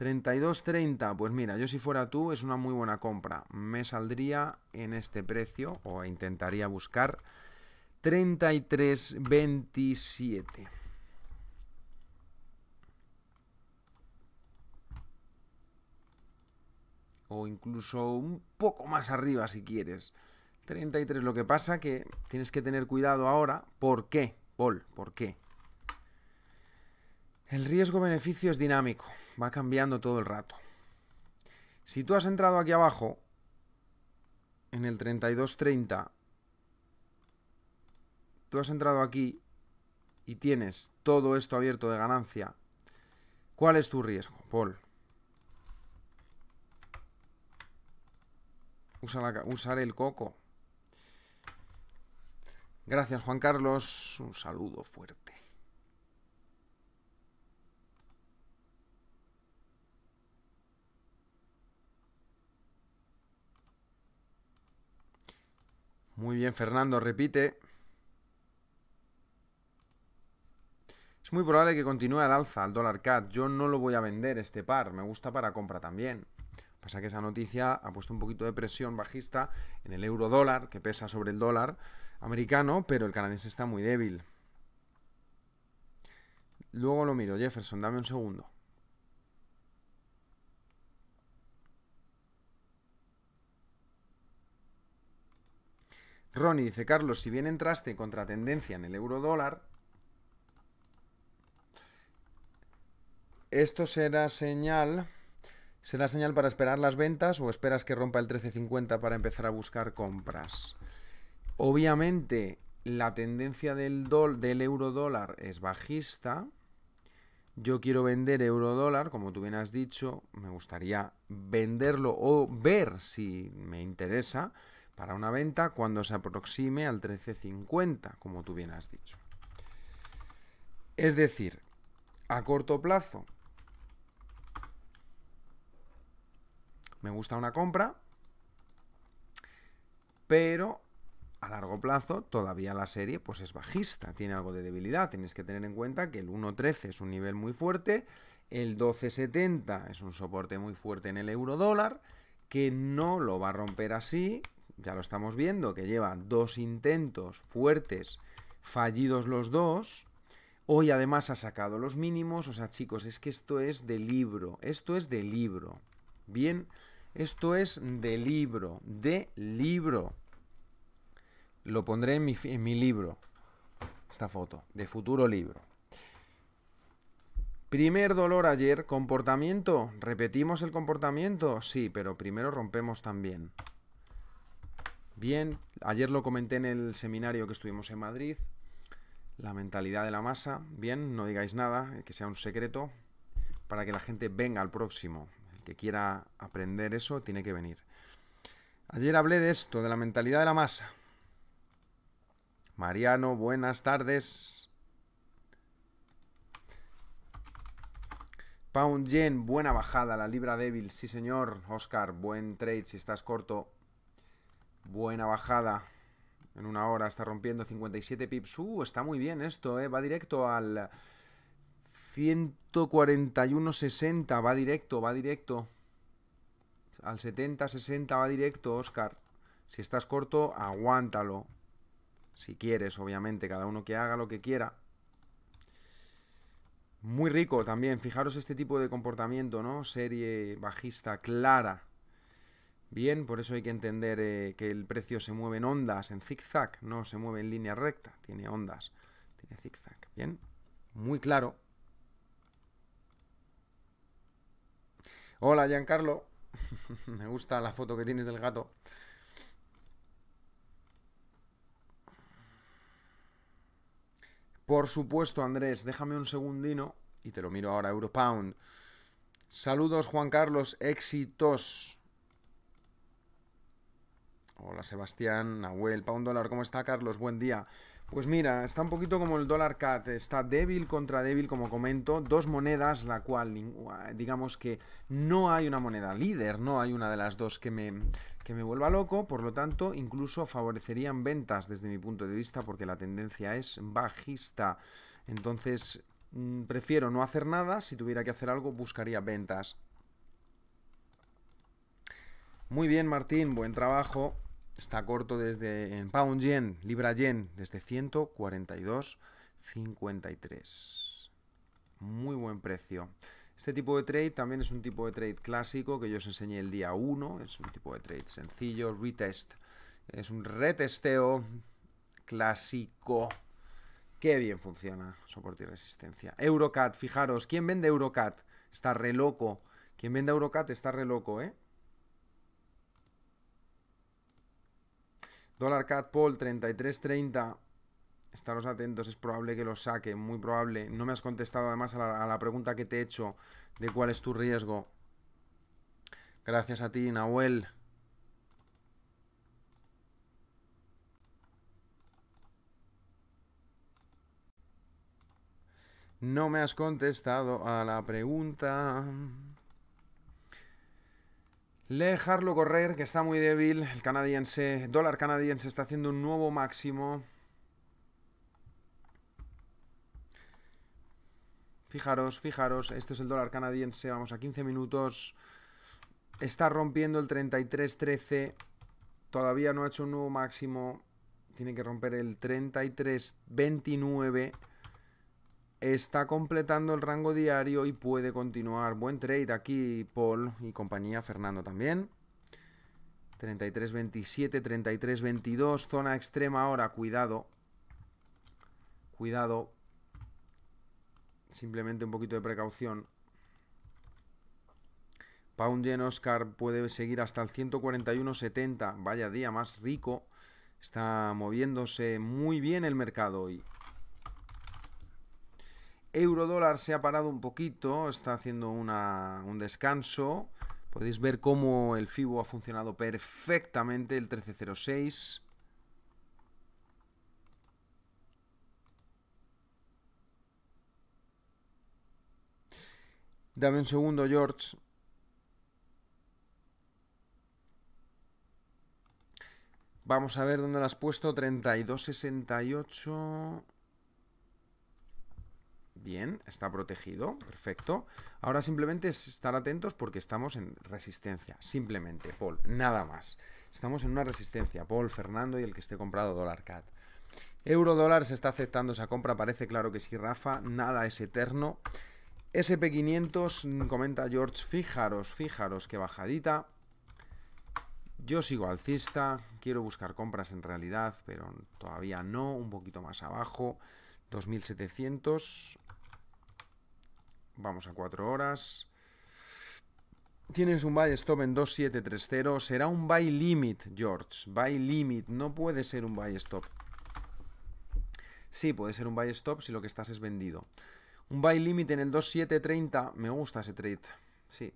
32.30, pues mira, yo si fuera tú es una muy buena compra. Me saldría en este precio o intentaría buscar 33.27. O incluso un poco más arriba si quieres. 33. Lo que pasa que tienes que tener cuidado ahora. ¿Por qué, Paul? ¿Por qué? El riesgo-beneficio es dinámico, va cambiando todo el rato. Si tú has entrado aquí abajo, en el 3230, tú has entrado aquí y tienes todo esto abierto de ganancia, ¿cuál es tu riesgo, Paul? usar el coco. Gracias, Juan Carlos. Un saludo fuerte. Muy bien, Fernando, repite. Es muy probable que continúe al alza al dólar CAD. Yo no lo voy a vender este par. Me gusta para compra también. Pasa que esa noticia ha puesto un poquito de presión bajista en el euro dólar, que pesa sobre el dólar americano, pero el canadiense está muy débil. Luego lo miro, Jefferson, dame un segundo. Ronnie dice, Carlos, si bien entraste contra tendencia en el euro dólar, esto será señal, será señal para esperar las ventas o esperas que rompa el 1350 para empezar a buscar compras. Obviamente, la tendencia del, del euro dólar es bajista. Yo quiero vender euro dólar, como tú bien has dicho, me gustaría venderlo o ver si me interesa para una venta cuando se aproxime al 1350, como tú bien has dicho. Es decir, a corto plazo me gusta una compra, pero a largo plazo todavía la serie pues es bajista, tiene algo de debilidad. Tienes que tener en cuenta que el 1.13 es un nivel muy fuerte, el 12.70 es un soporte muy fuerte en el euro dólar, que no lo va a romper así, ya lo estamos viendo, que lleva dos intentos fuertes, fallidos los dos. Hoy además ha sacado los mínimos, o sea chicos, es que esto es de libro, esto es de libro. Bien, esto es de libro, de libro. Lo pondré en mi, en mi libro, esta foto, de futuro libro. Primer dolor ayer, comportamiento. ¿Repetimos el comportamiento? Sí, pero primero rompemos también. Bien, ayer lo comenté en el seminario que estuvimos en Madrid, la mentalidad de la masa, bien, no digáis nada, eh, que sea un secreto, para que la gente venga al próximo. El que quiera aprender eso tiene que venir. Ayer hablé de esto, de la mentalidad de la masa. Mariano, buenas tardes. Pound Yen, buena bajada, la libra débil, sí señor. Oscar, buen trade si estás corto. Buena bajada. En una hora está rompiendo 57 pips. Uh, está muy bien esto, eh. Va directo al 141.60. Va directo, va directo. Al 70.60 va directo, Oscar. Si estás corto, aguántalo. Si quieres, obviamente. Cada uno que haga lo que quiera. Muy rico también. Fijaros este tipo de comportamiento, ¿no? Serie bajista clara bien, por eso hay que entender eh, que el precio se mueve en ondas, en zigzag, no se mueve en línea recta, tiene ondas, tiene zigzag, bien, muy claro. Hola Giancarlo, me gusta la foto que tienes del gato. Por supuesto, Andrés, déjame un segundino y te lo miro ahora, Europound. Saludos, Juan Carlos, éxitos. Hola Sebastián, Nahuel, para un dólar, ¿cómo está Carlos? Buen día. Pues mira, está un poquito como el dólar cat, está débil contra débil, como comento, dos monedas, la cual ah, digamos que no hay una moneda líder, no hay una de las dos que me, que me vuelva loco, por lo tanto, incluso favorecerían ventas desde mi punto de vista, porque la tendencia es bajista. Entonces, mm, prefiero no hacer nada, si tuviera que hacer algo, buscaría ventas. Muy bien, Martín, buen trabajo está corto desde en pound yen, libra yen, desde 142.53. Muy buen precio. Este tipo de trade también es un tipo de trade clásico que yo os enseñé el día 1, es un tipo de trade sencillo, retest, es un retesteo clásico. Qué bien funciona, soporte y resistencia. Eurocat, fijaros, ¿quién vende Eurocat? Está re loco. Quien vende Eurocat está re loco, ¿eh? Dólar Cat Paul 33.30. Estaros atentos, es probable que lo saque, muy probable. No me has contestado además a la pregunta que te he hecho de cuál es tu riesgo. Gracias a ti, Nahuel. No me has contestado a la pregunta. Dejarlo correr, que está muy débil. El canadiense, dólar canadiense está haciendo un nuevo máximo. Fijaros, fijaros, este es el dólar canadiense, vamos a 15 minutos. Está rompiendo el 33.13. Todavía no ha hecho un nuevo máximo. Tiene que romper el 33.29 está completando el rango diario y puede continuar. Buen trade aquí, Paul y compañía, Fernando también. 33.27, 33.22. zona extrema ahora, cuidado. Cuidado. Simplemente un poquito de precaución. Pound Yen Oscar puede seguir hasta el 141.70. Vaya día más rico. Está moviéndose muy bien el mercado hoy. Eurodólar se ha parado un poquito, está haciendo un descanso. Podéis ver cómo el FIBO ha funcionado perfectamente, el 1306. Dame un segundo, George. Vamos a ver dónde lo has puesto. 32.68. Bien, está protegido, perfecto. Ahora simplemente es estar atentos porque estamos en resistencia, simplemente, Paul, nada más. Estamos en una resistencia, Paul, Fernando y el que esté comprado dólar cat. Euro dólar se está aceptando esa compra, parece claro que sí, Rafa, nada es eterno. SP500, mm, comenta George, fijaros, fijaros, qué bajadita. Yo sigo alcista, quiero buscar compras en realidad, pero todavía no, un poquito más abajo. 2700, Vamos a 4 horas. Tienes un buy stop en 2730. Será un buy limit, George. Buy limit. No puede ser un buy stop. Sí, puede ser un buy stop si lo que estás es vendido. Un buy limit en el 2730. Me gusta ese trade. Sí,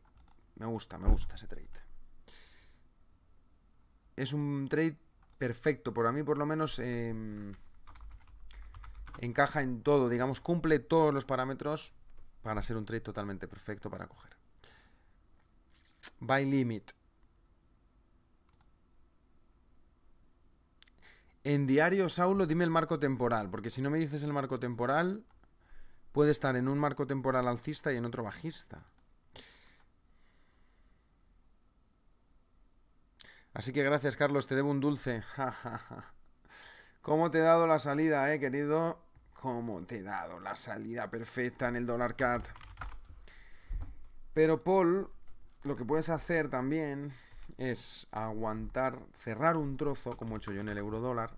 me gusta, me gusta ese trade. Es un trade perfecto. Por a mí, por lo menos, em, encaja en todo. Digamos, cumple todos los parámetros van a ser un trade totalmente perfecto para coger. Buy limit. En diario, Saulo, dime el marco temporal, porque si no me dices el marco temporal, puede estar en un marco temporal alcista y en otro bajista. Así que gracias, Carlos, te debo un dulce. ¿Cómo te he dado la salida, eh, querido? cómo te he dado la salida perfecta en el dólar cat. Pero Paul, lo que puedes hacer también es aguantar, cerrar un trozo, como he hecho yo en el euro dólar,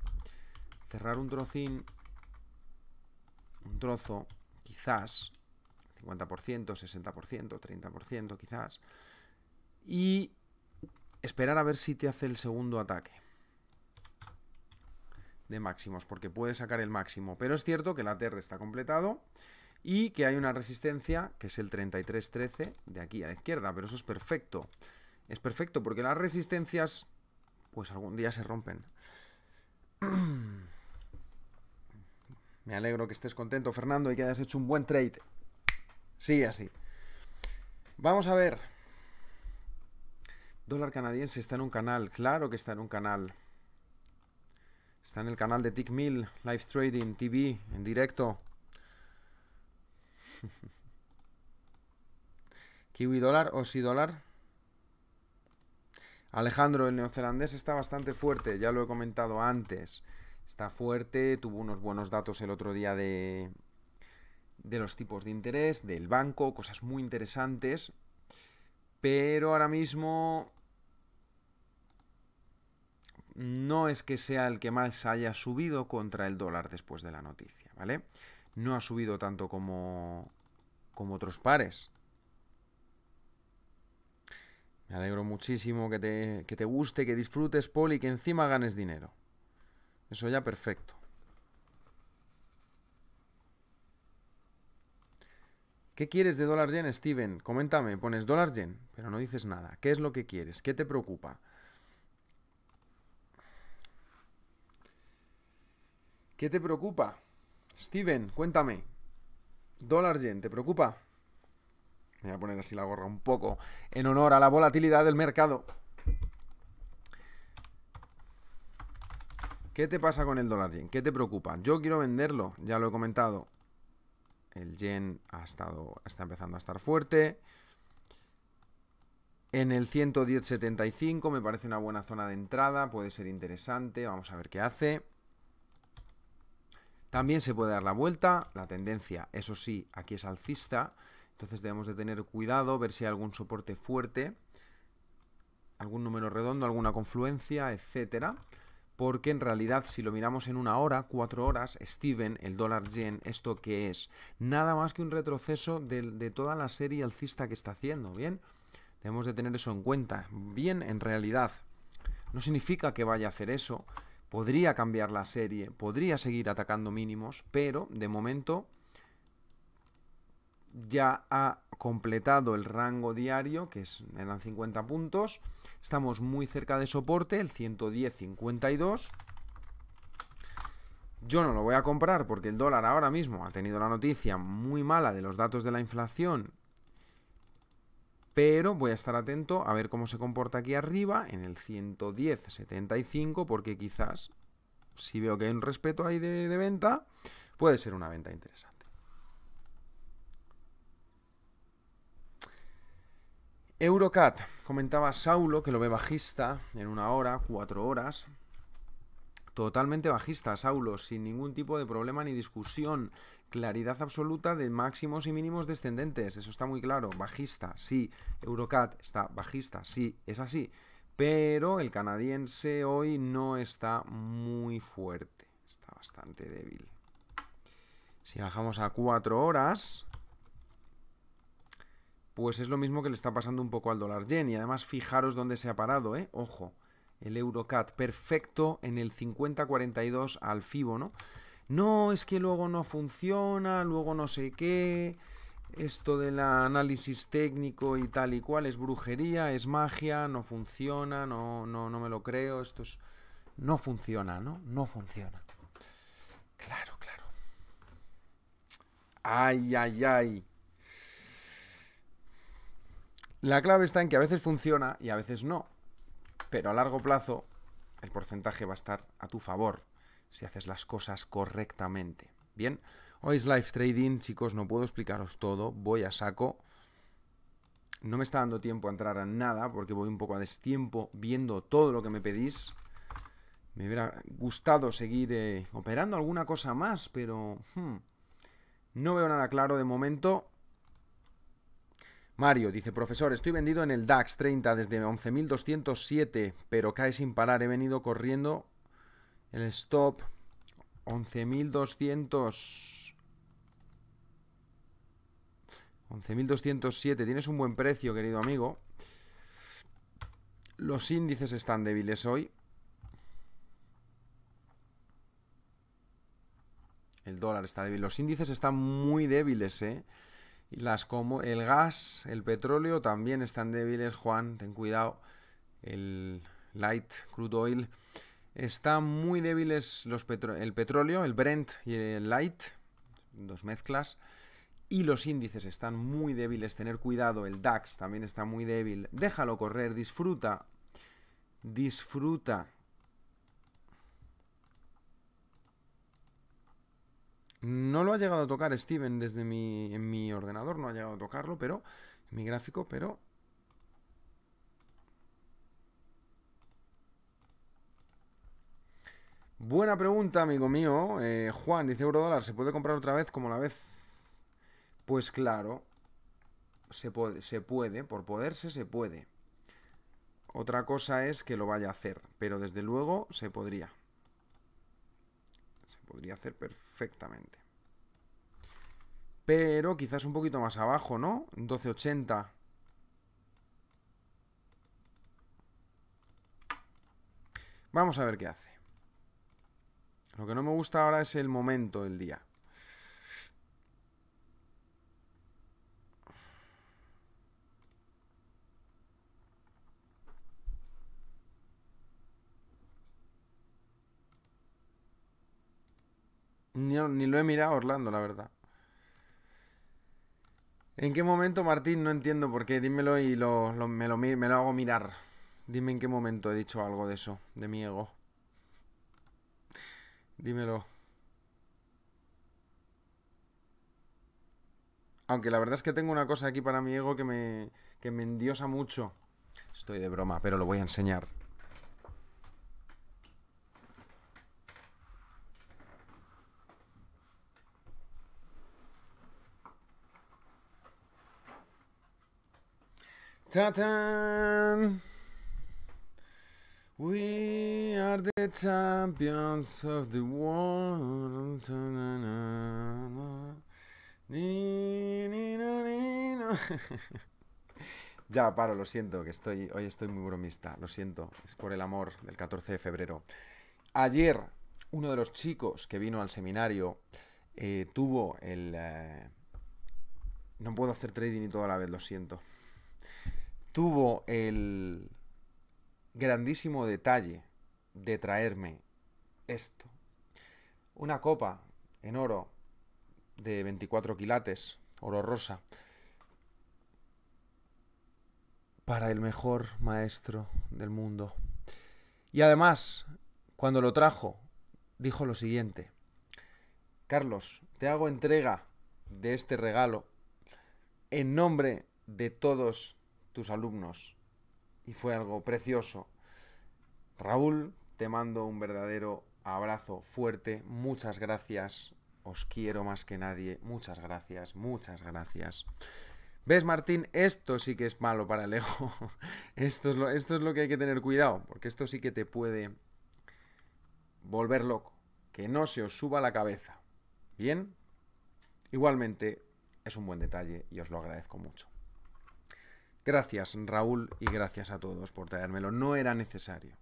cerrar un trocín, un trozo, quizás, 50%, 60%, 30%, quizás, y esperar a ver si te hace el segundo ataque de máximos, porque puede sacar el máximo. Pero es cierto que la ATR está completado y que hay una resistencia, que es el 3313, de aquí a la izquierda, pero eso es perfecto. Es perfecto, porque las resistencias, pues algún día se rompen. Me alegro que estés contento, Fernando, y que hayas hecho un buen trade. Sí, así. Vamos a ver. Dólar canadiense está en un canal, claro que está en un canal. Está en el canal de Tick Live Trading TV, en directo. Kiwi dólar, o Osi dólar. Alejandro, el neozelandés está bastante fuerte, ya lo he comentado antes. Está fuerte, tuvo unos buenos datos el otro día de, de los tipos de interés, del banco, cosas muy interesantes. Pero ahora mismo no es que sea el que más haya subido contra el dólar después de la noticia, ¿vale? No ha subido tanto como, como otros pares. Me alegro muchísimo que te, guste, que disfrutes, Poli, y que encima ganes dinero. Eso ya perfecto. ¿Qué quieres de dólar yen, Steven? Coméntame, pones dólar yen, pero no dices nada. ¿Qué es lo que quieres? ¿Qué te preocupa? ¿Qué te preocupa? Steven, cuéntame. ¿Dólar Yen, ¿te preocupa? voy a poner así la gorra un poco en honor a la volatilidad del mercado. ¿Qué te pasa con el dólar yen? ¿Qué te preocupa? Yo quiero venderlo, ya lo he comentado. El yen ha estado, está empezando a estar fuerte. En el 110.75 me parece una buena zona de entrada, puede ser interesante, vamos a ver qué hace. También se puede dar la vuelta, la tendencia, eso sí, aquí es alcista, entonces debemos de tener cuidado, ver si hay algún soporte fuerte, algún número redondo, alguna confluencia, etcétera. Porque en realidad, si lo miramos en una hora, cuatro horas, Steven, el dólar yen, ¿esto que es? Nada más que un retroceso de, de toda la serie alcista que está haciendo, ¿bien? Debemos de tener eso en cuenta, bien en realidad. No significa que vaya a hacer eso, podría cambiar la serie, podría seguir atacando mínimos, pero de momento ya ha completado el rango diario, que es, eran 50 puntos. Estamos muy cerca de soporte, el 110.52. Yo no lo voy a comprar porque el dólar ahora mismo ha tenido la noticia muy mala de los datos de la inflación pero voy a estar atento a ver cómo se comporta aquí arriba, en el 110.75, porque quizás, si veo que hay un respeto ahí de, de venta, puede ser una venta interesante. Eurocat, comentaba Saulo que lo ve bajista en una hora, cuatro horas. Totalmente bajista, Saulo, sin ningún tipo de problema ni discusión claridad absoluta de máximos y mínimos descendentes, eso está muy claro, bajista, sí, Eurocat está bajista, sí, es así, pero el canadiense hoy no está muy fuerte, está bastante débil. Si bajamos a 4 horas, pues es lo mismo que le está pasando un poco al dólar yen, y además fijaros dónde se ha parado, ¿eh? ojo, el Eurocat perfecto en el 50-42 al FIBO, ¿no? no, es que luego no funciona, luego no sé qué, esto del análisis técnico y tal y cual es brujería, es magia, no funciona, no, no, no me lo creo, esto es... No funciona, ¿no? No funciona. Claro, claro. Ay, ay, ay. La clave está en que a veces funciona y a veces no. Pero a largo plazo el porcentaje va a estar a tu favor si haces las cosas correctamente. Bien, hoy es live trading, chicos, no puedo explicaros todo, voy a saco. No me está dando tiempo a entrar a nada porque voy un poco a destiempo viendo todo lo que me pedís. Me hubiera gustado seguir eh, operando alguna cosa más, pero hmm, no veo nada claro de momento. Mario dice, profesor, estoy vendido en el DAX 30 desde 11.207, pero cae sin parar, he venido corriendo el stop 11.200. 11.207. Tienes un buen precio, querido amigo. Los índices están débiles hoy. El dólar está débil. Los índices están muy débiles, ¿eh? Y las como el gas, el petróleo también están débiles, Juan, ten cuidado. El light crude oil están muy débiles los el petróleo, el Brent y el Light, dos mezclas. Y los índices están muy débiles, tener cuidado. El DAX también está muy débil. Déjalo correr, disfruta. Disfruta. No lo ha llegado a tocar Steven desde mi, en mi ordenador, no ha llegado a tocarlo, pero en mi gráfico, pero Buena pregunta, amigo mío. Eh, Juan, dice dólar, ¿se puede comprar otra vez como la vez? Pues claro, se puede, se puede, por poderse se puede. Otra cosa es que lo vaya a hacer, pero desde luego se podría. Se podría hacer perfectamente. Pero quizás un poquito más abajo, ¿no? 1280. Vamos a ver qué hace. Lo que no me gusta ahora es el momento del día. Ni, lo he mirado Orlando, la verdad. ¿En qué momento, Martín? No entiendo por qué. Dímelo y lo, me, lo, me, lo, hago mirar. Dime en qué momento he dicho algo de eso, de mi ego. Dímelo. Aunque la verdad es que tengo una cosa aquí para mi ego que me, que me endiosa mucho. Estoy de broma, pero lo voy a enseñar. We are the champions of the world. ya, paro, lo siento, que estoy, hoy estoy muy bromista, lo siento, es por el amor del 14 de febrero. Ayer, uno de los chicos que vino al seminario eh, tuvo el... Eh, no puedo hacer trading y toda la vez, lo siento. Tuvo el grandísimo detalle de traerme esto. Una copa en oro de 24 quilates, oro rosa, para el mejor maestro del mundo. Y además, cuando lo trajo, dijo lo siguiente, Carlos, te hago entrega de este regalo en nombre de todos tus alumnos y fue algo precioso. Raúl, te mando un verdadero abrazo fuerte, muchas gracias, os quiero más que nadie, muchas gracias, muchas gracias. ¿Ves, Martín? Esto sí que es malo para el Esto es, lo, esto es lo que hay que tener cuidado, porque esto sí que te puede volver loco. Que no se os suba la cabeza. ¿Bien? Igualmente, es un buen detalle y os lo agradezco mucho. Gracias Raúl y gracias a todos por traérmelo. No era necesario.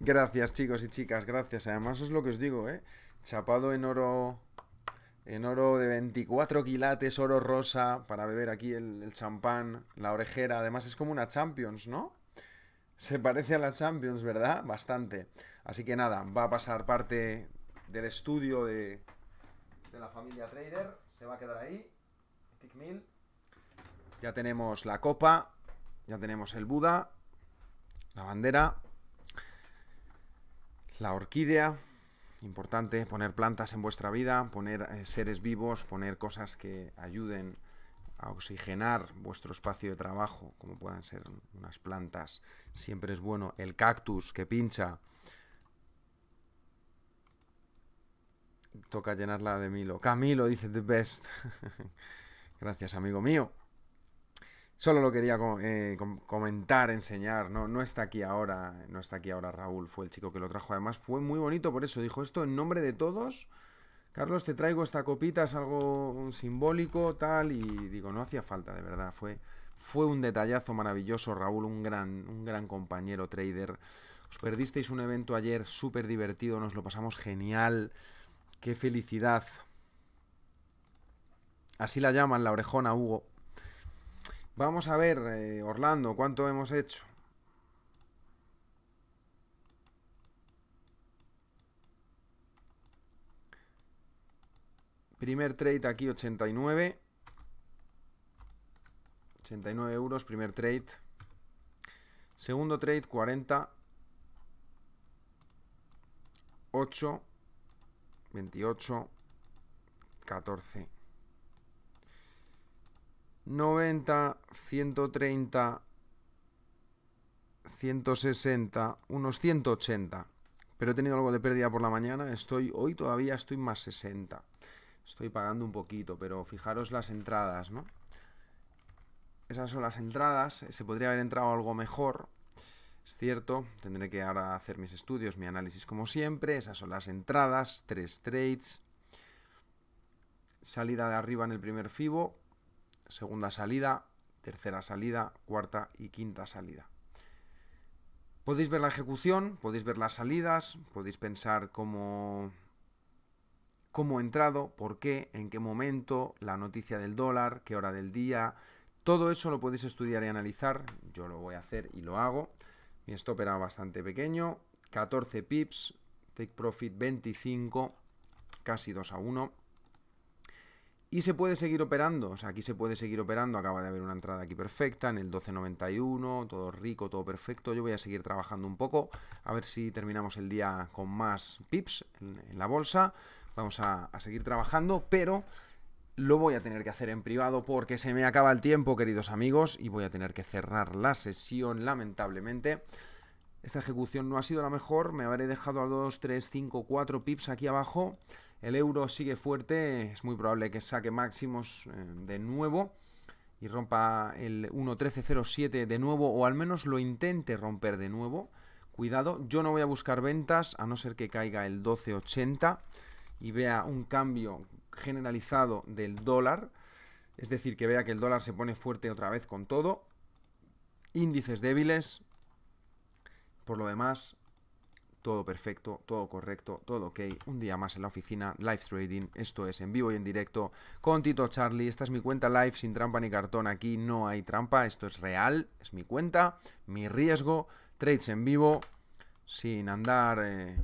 Gracias chicos y chicas, gracias. Además es lo que os digo, ¿eh? Chapado en oro en oro de 24 quilates, oro rosa, para beber aquí el, champán, la orejera. Además es como una Champions, ¿no? Se parece a la Champions, ¿verdad? Bastante. Así que nada, va a pasar parte del estudio de, la familia Trader. Se va a quedar ahí. Ya tenemos la copa, ya tenemos el Buda, la bandera, la orquídea. Importante poner plantas en vuestra vida, poner eh, seres vivos, poner cosas que ayuden a oxigenar vuestro espacio de trabajo, como puedan ser unas plantas. Siempre es bueno el cactus que pincha. Toca llenarla de Milo. Camilo dice the best. Gracias, amigo mío. Solo lo quería eh, comentar, enseñar. No, no está aquí ahora, no está aquí ahora Raúl, fue el chico que lo trajo. Además, fue muy bonito por eso. Dijo esto en nombre de todos. Carlos, te traigo esta copita, es algo simbólico, tal. Y digo, no hacía falta, de verdad. Fue, fue un detallazo maravilloso, Raúl, un gran, un gran compañero trader. Os perdisteis un evento ayer súper divertido, nos lo pasamos genial. Qué felicidad. Así la llaman, la orejona, Hugo. Vamos a ver, eh, Orlando, cuánto hemos hecho. Primer trade aquí 89. 89 euros, primer trade. Segundo trade 40. 8. 28. 14. 90, 130, 160, unos 180. Pero he tenido algo de pérdida por la mañana. Estoy hoy todavía estoy más 60. Estoy pagando un poquito, pero fijaros las entradas, ¿no? Esas son las entradas. Se podría haber entrado algo mejor. Es cierto, tendré que ahora hacer mis estudios, mi análisis como siempre. Esas son las entradas, tres trades. Salida de arriba en el primer FIBO, segunda salida, tercera salida, cuarta y quinta salida. Podéis ver la ejecución, podéis ver las salidas, podéis pensar cómo, cómo he entrado, por qué, en qué momento, la noticia del dólar, qué hora del día. Todo eso lo podéis estudiar y analizar. Yo lo voy a hacer y lo hago. Mi stop era bastante pequeño, 14 pips, take profit 25, casi 2 a 1. Y se puede seguir operando, o sea, aquí se puede seguir operando, acaba de haber una entrada aquí perfecta en el 1291, todo rico, todo perfecto, yo voy a seguir trabajando un poco, a ver si terminamos el día con más pips en, la bolsa, vamos a, a seguir trabajando, pero lo voy a tener que hacer en privado porque se me acaba el tiempo, queridos amigos, y voy a tener que cerrar la sesión, lamentablemente. Esta ejecución no ha sido la mejor, me habré dejado a 2, 3, 5, 4 pips aquí abajo. El euro sigue fuerte, es muy probable que saque máximos eh, de nuevo y rompa el 1.1307 de nuevo o al menos lo intente romper de nuevo. Cuidado, yo no voy a buscar ventas a no ser que caiga el 12.80 y vea un cambio generalizado del dólar. Es decir, que vea que el dólar se pone fuerte otra vez con todo. Índices débiles. Por lo demás, todo perfecto, todo correcto, todo ok. Un día más en la oficina, live trading, esto es en vivo y en directo con Tito Charlie. Esta es mi cuenta live sin trampa ni cartón, aquí no hay trampa, esto es real, es mi cuenta, mi riesgo, trades en vivo, sin andar... Eh.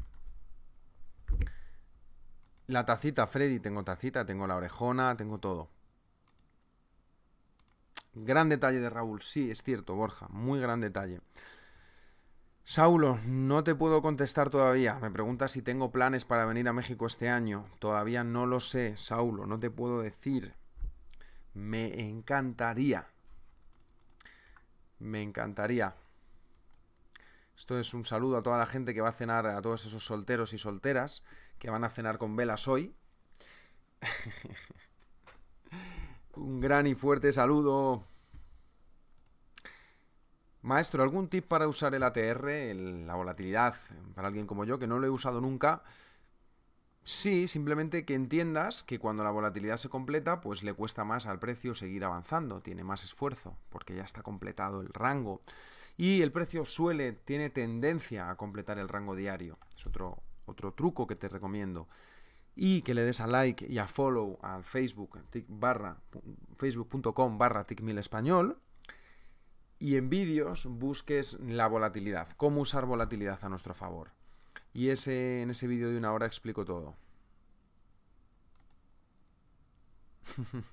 La tacita, Freddy, tengo tacita, tengo la orejona, tengo todo. Gran detalle de Raúl, sí, es cierto, Borja, muy gran detalle. Saulo, no te puedo contestar todavía. Me preguntas si tengo planes para venir a México este año. Todavía no lo sé, Saulo, no te puedo decir. Me encantaría. Me encantaría. Esto es un saludo a toda la gente que va a cenar, a todos esos solteros y solteras que van a cenar con velas hoy. un gran y fuerte saludo. Maestro, ¿algún tip para usar el ATR, la volatilidad, para alguien como yo que no lo he usado nunca? Sí, simplemente que entiendas que cuando la volatilidad se completa, pues le cuesta más al precio seguir avanzando, tiene más esfuerzo, porque ya está completado el rango. Y el precio suele, tiene tendencia a completar el rango diario. Es otro, otro truco que te recomiendo. Y que le des a like y a follow al Facebook, facebook.com barra ticmil español y en vídeos busques la volatilidad, cómo usar volatilidad a nuestro favor. Y ese, en ese vídeo de una hora explico todo.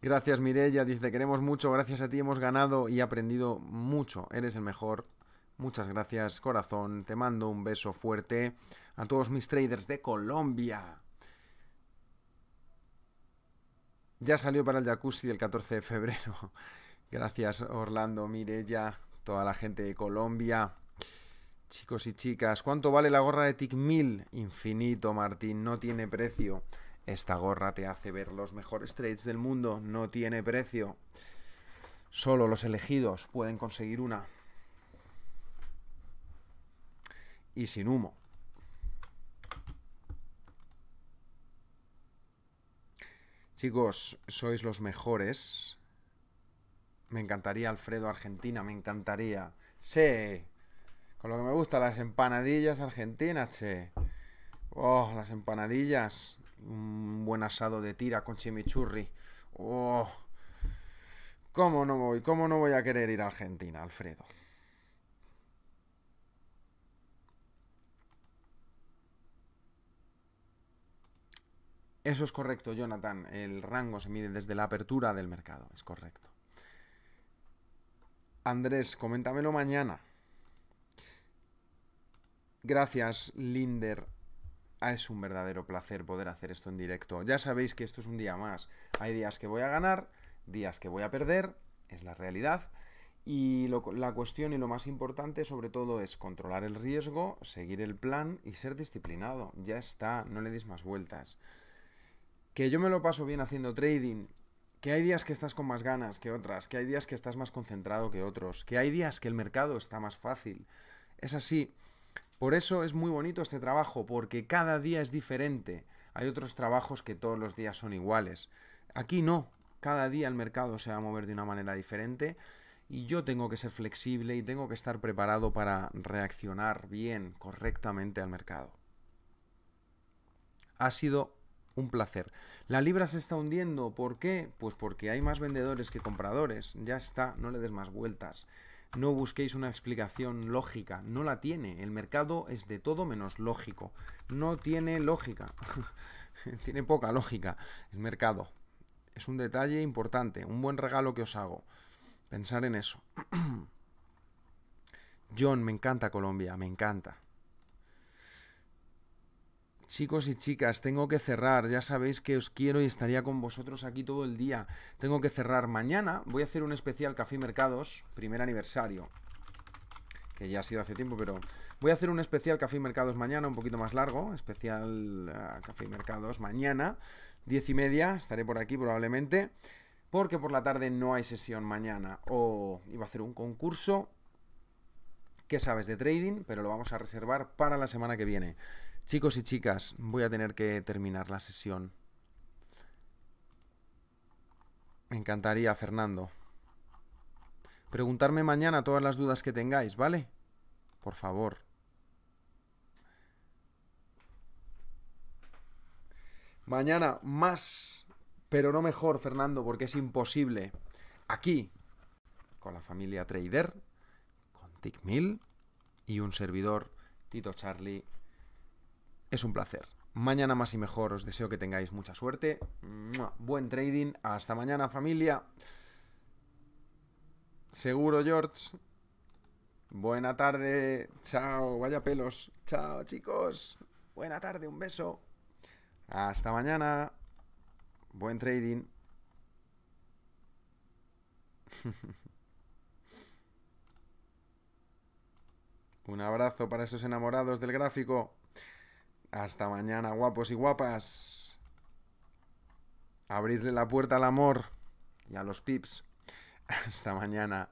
gracias Mirella, dice, queremos mucho, gracias a ti hemos ganado y aprendido mucho, eres el mejor. Muchas gracias, corazón, te mando un beso fuerte a todos mis traders de Colombia. Ya salió para el jacuzzi el 14 de febrero. Gracias Orlando, Mirella, toda la gente de Colombia. Chicos y chicas, ¿cuánto vale la gorra de Ticmil? Infinito, Martín, no tiene precio. Esta gorra te hace ver los mejores trades del mundo, no tiene precio. Solo los elegidos pueden conseguir una. Y sin humo. Chicos, sois los mejores. Me encantaría, Alfredo, Argentina, me encantaría. Sí, con lo que me gusta, las empanadillas argentinas, che. Oh, las empanadillas. Un buen asado de tira con chimichurri. Oh. ¿Cómo no voy? ¿Cómo no voy a querer ir a Argentina, Alfredo? Eso es correcto, Jonathan. El rango se mide desde la apertura del mercado. Es correcto. Andrés, coméntamelo mañana. Gracias, Linder. Ah, es un verdadero placer poder hacer esto en directo. Ya sabéis que esto es un día más. Hay días que voy a ganar, días que voy a perder, es la realidad. Y la cuestión y lo más importante sobre todo es controlar el riesgo, seguir el plan y ser disciplinado. Ya está, no le des más vueltas. Que yo me lo paso bien haciendo trading que hay días que estás con más ganas que otras, que hay días que estás más concentrado que otros, que hay días que el mercado está más fácil. Es así. Por eso es muy bonito este trabajo, porque cada día es diferente. Hay otros trabajos que todos los días son iguales. Aquí no. Cada día el mercado se va a mover de una manera diferente y yo tengo que ser flexible y tengo que estar preparado para reaccionar bien, correctamente al mercado. Ha sido un placer. La libra se está hundiendo, ¿por qué? Pues porque hay más vendedores que compradores, ya está, no le des más vueltas. No busquéis una explicación lógica, no la tiene. El mercado es de todo menos lógico. No tiene lógica. tiene poca lógica el mercado. Es un detalle importante, un buen regalo que os hago. Pensar en eso. John, me encanta Colombia, me encanta. Chicos y chicas, tengo que cerrar, ya sabéis que os quiero y estaría con vosotros aquí todo el día. Tengo que cerrar mañana, voy a hacer un especial Café Mercados, primer aniversario, que ya ha sido hace tiempo, pero voy a hacer un especial Café Mercados mañana, un poquito más largo, especial eh, Café Café Mercados mañana, diez y media, estaré por aquí probablemente, porque por la tarde no hay sesión mañana, o iba a hacer un concurso, que sabes de trading, pero lo vamos a reservar para la semana que viene. Chicos y chicas, voy a tener que terminar la sesión. Me encantaría, Fernando. Preguntarme mañana todas las dudas que tengáis, ¿vale? Por favor. Mañana más, pero no mejor, Fernando, porque es imposible. Aquí, con la familia Trader, con Tickmill y un servidor, Tito Charlie es un placer. Mañana más y mejor, os deseo que tengáis mucha suerte. Buen trading, hasta mañana familia. Seguro, George. Buena tarde, chao, vaya pelos. Chao, chicos. Buena tarde, un beso. Hasta mañana. Buen trading. un abrazo para esos enamorados del gráfico. Hasta mañana, guapos y guapas. Abrirle la puerta al amor y a los pips. Hasta mañana.